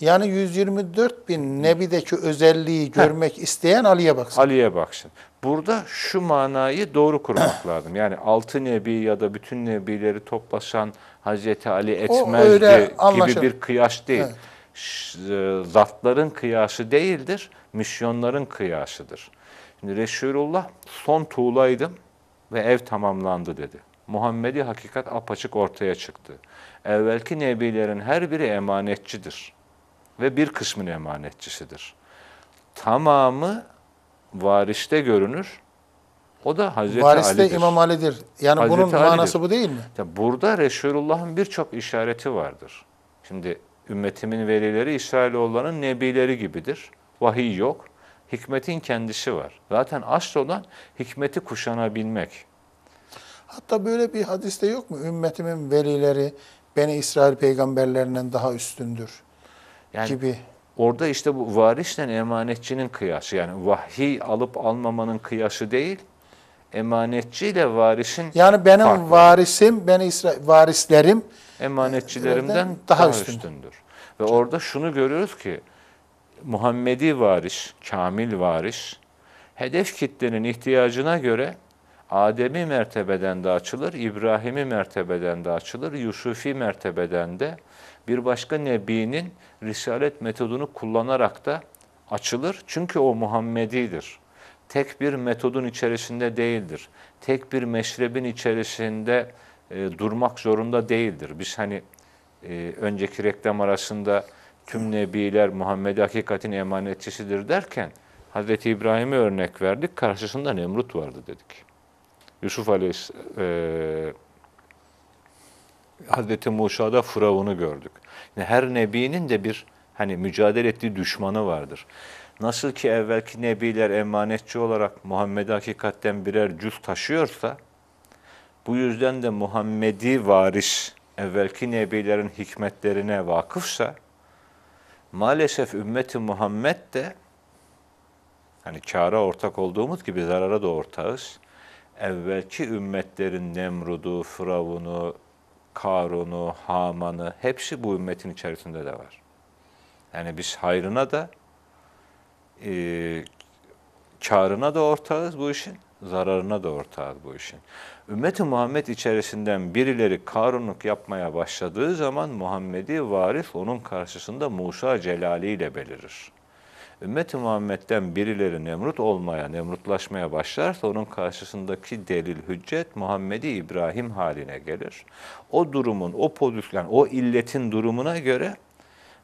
Yani 124 bin Nebi'deki özelliği görmek Heh. isteyen Ali'ye baksın. Ali'ye baksın. Burada şu manayı doğru kurmak lazım. Yani altı Nebi ya da bütün Nebileri toplasan Hazreti Ali etmezdi gibi bir kıyas değil. Evet. E, zatların kıyası değildir, misyonların kıyasıdır. Şimdi Resulullah son tuğlaydım ve ev tamamlandı dedi. Muhammedi hakikat apaçık ortaya çıktı evvelki nebilerin her biri emanetçidir ve bir kısmın emanetçisidir. Tamamı variste görünür. O da Hazreti Variste Ali'dir. Variste İmam Ali'dir. Yani Hazreti bunun Ali'dir. manası bu değil mi? Ya burada Resulullah'ın birçok işareti vardır. Şimdi ümmetimin velileri İsrailoğullarının nebileri gibidir. Vahiy yok. Hikmetin kendisi var. Zaten asıl olan hikmeti kuşanabilmek. Hatta böyle bir hadiste yok mu? Ümmetimin velileri Beni İsrail peygamberlerinden daha üstündür yani, gibi. Orada işte bu varişle emanetçinin kıyası, yani vahyi alıp almamanın kıyası değil emanetçiyle varişin Yani benim farklı. varisim, ben İsra varislerim emanetçilerimden daha, daha üstündür. üstündür. Ve Çok. orada şunu görüyoruz ki Muhammedi variş, kamil variş hedef kitlenin ihtiyacına göre Adem'i mertebeden de açılır, İbrahim'i mertebeden de açılır, Yusufi mertebeden de bir başka nebinin risalet metodunu kullanarak da açılır. Çünkü o Muhammedidir. Tek bir metodun içerisinde değildir. Tek bir meşrebin içerisinde e, durmak zorunda değildir. Biz hani e, önceki reklam arasında tüm nebiler Muhammed'e hakikatin emanetçisidir derken Hz. İbrahim'i örnek verdik. Karşısında Nemrut vardı dedik. Yusuf Aleyhis e, Hazreti Musa'da Firavun'u gördük. Yani her nebinin de bir hani mücadele ettiği düşmanı vardır. Nasıl ki evvelki nebiler emanetçi olarak Muhammed'e hakikatten birer cüz taşıyorsa, bu yüzden de Muhammedi varis evvelki nebilerin hikmetlerine vakıfsa, maalesef ümmeti Muhammed de, hani kâra ortak olduğumuz gibi zarara da ortağız, evvelki ümmetlerin Nemrud'u, Firavun'u, Karun'u, Haman'ı hepsi bu ümmetin içerisinde de var. Yani biz hayrına da e, karına da ortağız bu işin, zararına da ortağız bu işin. Ümmeti Muhammed içerisinden birileri Karunluk yapmaya başladığı zaman Muhammed'i varis onun karşısında Musa Celali ile belirir ümmeti Muhammed'den birileri Nemrut olmaya, Nemrutlaşmaya başlarsa onun karşısındaki delil, hüccet Muhammedi İbrahim haline gelir. O durumun, o pozisyon, o illetin durumuna göre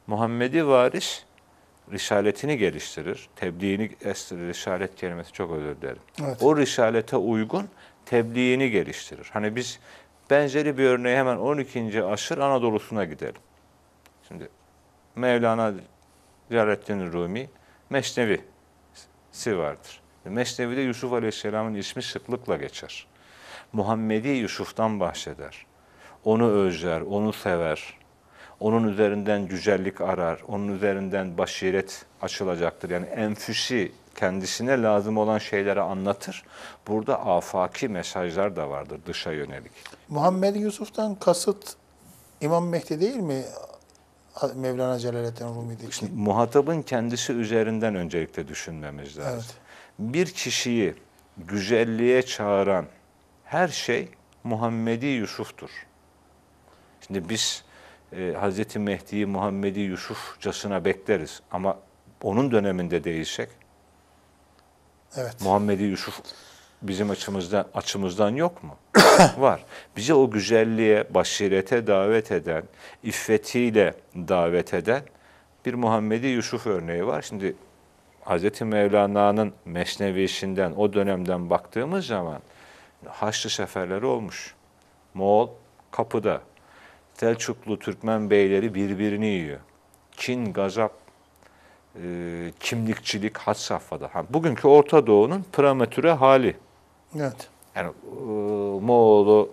Muhammedi varis risaletini geliştirir. Tebliğini, risalet kelimesi çok özür dilerim. Evet. O risalete uygun tebliğini geliştirir. Hani biz benzeri bir örneği hemen 12. aşır Anadolu'suna gidelim. Şimdi Mevlana Ziyarettin Rumi Meşnevi'si vardır. Meşnevi'de Yusuf Aleyhisselam'ın ismi sıklıkla geçer. Muhammedi Yusuf'tan bahseder. Onu özler, onu sever. Onun üzerinden güzellik arar, onun üzerinden başiret açılacaktır. Yani enfüsi kendisine lazım olan şeyleri anlatır. Burada afaki mesajlar da vardır dışa yönelik. Muhammed Yusuf'tan kasıt İmam Mehdi değil mi? Mevlana Celaleddin Rumi'deki. Şimdi, şey. muhatabın kendisi üzerinden öncelikle düşünmemiz lazım. Evet. Bir kişiyi güzelliğe çağıran her şey Muhammedi Yusuf'tur. Şimdi biz e, Hz. Mehdi'yi Muhammedi Yusuf'casına bekleriz ama onun döneminde değilsek Evet. Muhammedi Yusuf bizim açımızdan açımızdan yok mu? Var. Bize o güzelliğe, başirete davet eden, iffetiyle davet eden bir Muhammedi Yusuf örneği var. Şimdi Hz. Mevlana'nın mesnevişinden, o dönemden baktığımız zaman Haçlı seferleri olmuş. Moğol kapıda. Selçuklu Türkmen beyleri birbirini yiyor. Çin gazap, e, kimlikçilik had safhada. bugünkü Orta Doğu'nun prematüre hali. Evet. Yani ıı, Moğol'u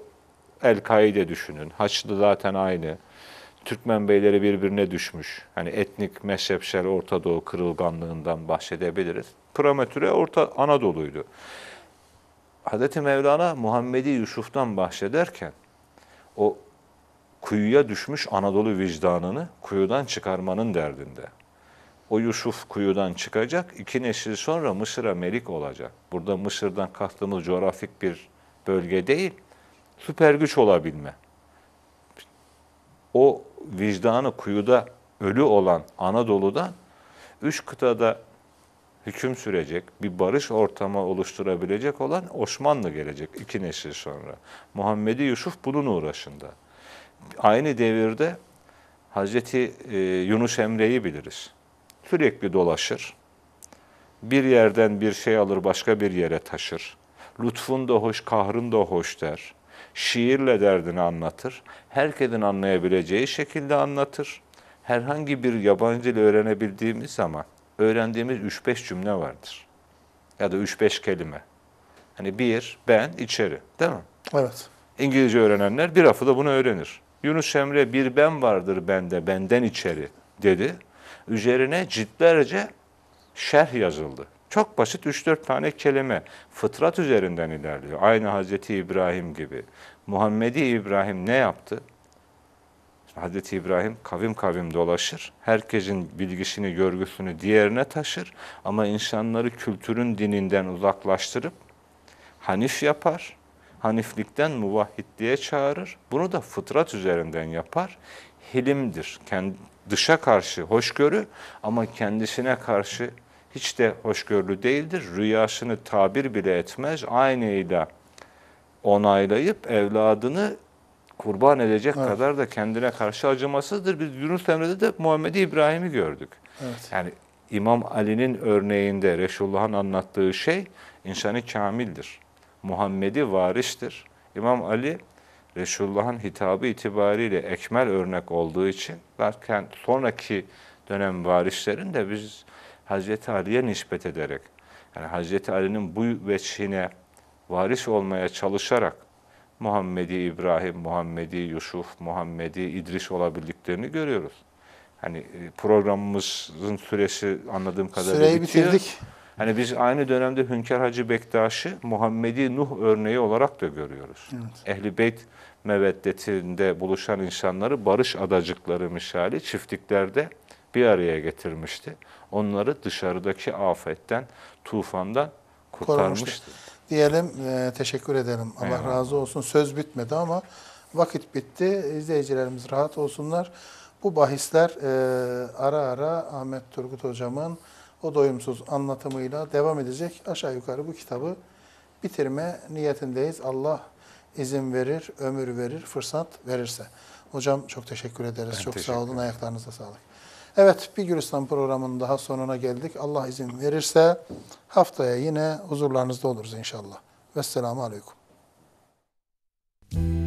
El-Kaide düşünün. Haçlı zaten aynı. Türkmen beyleri birbirine düşmüş. Hani etnik mezhepsel Orta Doğu kırılganlığından bahsedebiliriz. Pramatüre Orta Anadolu'ydu. Hz. Mevlana Muhammedi Yusuf'tan bahsederken o kuyuya düşmüş Anadolu vicdanını kuyudan çıkarmanın derdinde. O Yusuf kuyudan çıkacak, iki nesil sonra Mısır'a melik olacak. Burada Mısır'dan kastımız coğrafik bir bölge değil, süper güç olabilme. O vicdanı kuyuda ölü olan Anadolu'dan üç kıtada hüküm sürecek, bir barış ortamı oluşturabilecek olan Osmanlı gelecek iki nesil sonra. Muhammedi Yusuf bunun uğraşında. Aynı devirde Hazreti e, Yunus Emre'yi biliriz sürekli dolaşır. Bir yerden bir şey alır başka bir yere taşır. Lütfun da hoş, kahrın da hoş der. Şiirle derdini anlatır. Herkesin anlayabileceği şekilde anlatır. Herhangi bir yabancı dil öğrenebildiğimiz zaman öğrendiğimiz 3-5 cümle vardır. Ya da 3-5 kelime. Hani bir, ben, içeri. Değil mi? Evet. İngilizce öğrenenler bir hafıda bunu öğrenir. Yunus Emre bir ben vardır bende, benden içeri dedi üzerine ciltlerce şerh yazıldı. Çok basit 3-4 tane kelime fıtrat üzerinden ilerliyor. Aynı Hazreti İbrahim gibi. Muhammedi İbrahim ne yaptı? Hazreti İbrahim kavim kavim dolaşır. Herkesin bilgisini, görgüsünü diğerine taşır. Ama insanları kültürün dininden uzaklaştırıp hanif yapar. Haniflikten muvahhidliğe çağırır. Bunu da fıtrat üzerinden yapar hilimdir. Kendi, dışa karşı hoşgörü ama kendisine karşı hiç de hoşgörülü değildir. Rüyasını tabir bile etmez. Aynıyla onaylayıp evladını kurban edecek evet. kadar da kendine karşı acımasızdır. Biz Yunus Emre'de de Muhammed İbrahim'i gördük. Evet. Yani İmam Ali'nin örneğinde Resulullah'ın anlattığı şey insanı kamildir. Muhammed'i varıştır İmam Ali Resulullah'ın hitabı itibariyle ekmel örnek olduğu için zaten sonraki dönem varislerin de biz Hazreti Ali'ye nispet ederek yani Hazreti Ali'nin bu veçhine varis olmaya çalışarak Muhammedi İbrahim, Muhammedi Yusuf, Muhammedi İdris olabildiklerini görüyoruz. Hani e, programımızın süresi anladığım kadarıyla Süreyi bitiyor. bitirdik. Hani biz aynı dönemde Hünkar Hacı Bektaş'ı Muhammedi Nuh örneği olarak da görüyoruz. Evet. Ehli Beyt meveddetinde buluşan insanları barış adacıkları misali çiftliklerde bir araya getirmişti. Onları dışarıdaki afetten, tufandan kurtarmıştı. Korumuştu. Diyelim, e, teşekkür edelim. Allah Eyvallah. razı olsun. Söz bitmedi ama vakit bitti. İzleyicilerimiz rahat olsunlar. Bu bahisler e, ara ara Ahmet Turgut Hocam'ın o doyumsuz anlatımıyla devam edecek. Aşağı yukarı bu kitabı bitirme niyetindeyiz. Allah izin verir, ömür verir, fırsat verirse. Hocam çok teşekkür ederiz. Ben çok teşekkür sağ olun. Ayaklarınıza sağlık. Evet, Bir Gülistan programının daha sonuna geldik. Allah izin verirse haftaya yine huzurlarınızda oluruz inşallah. Vesselamu Aleyküm. Müzik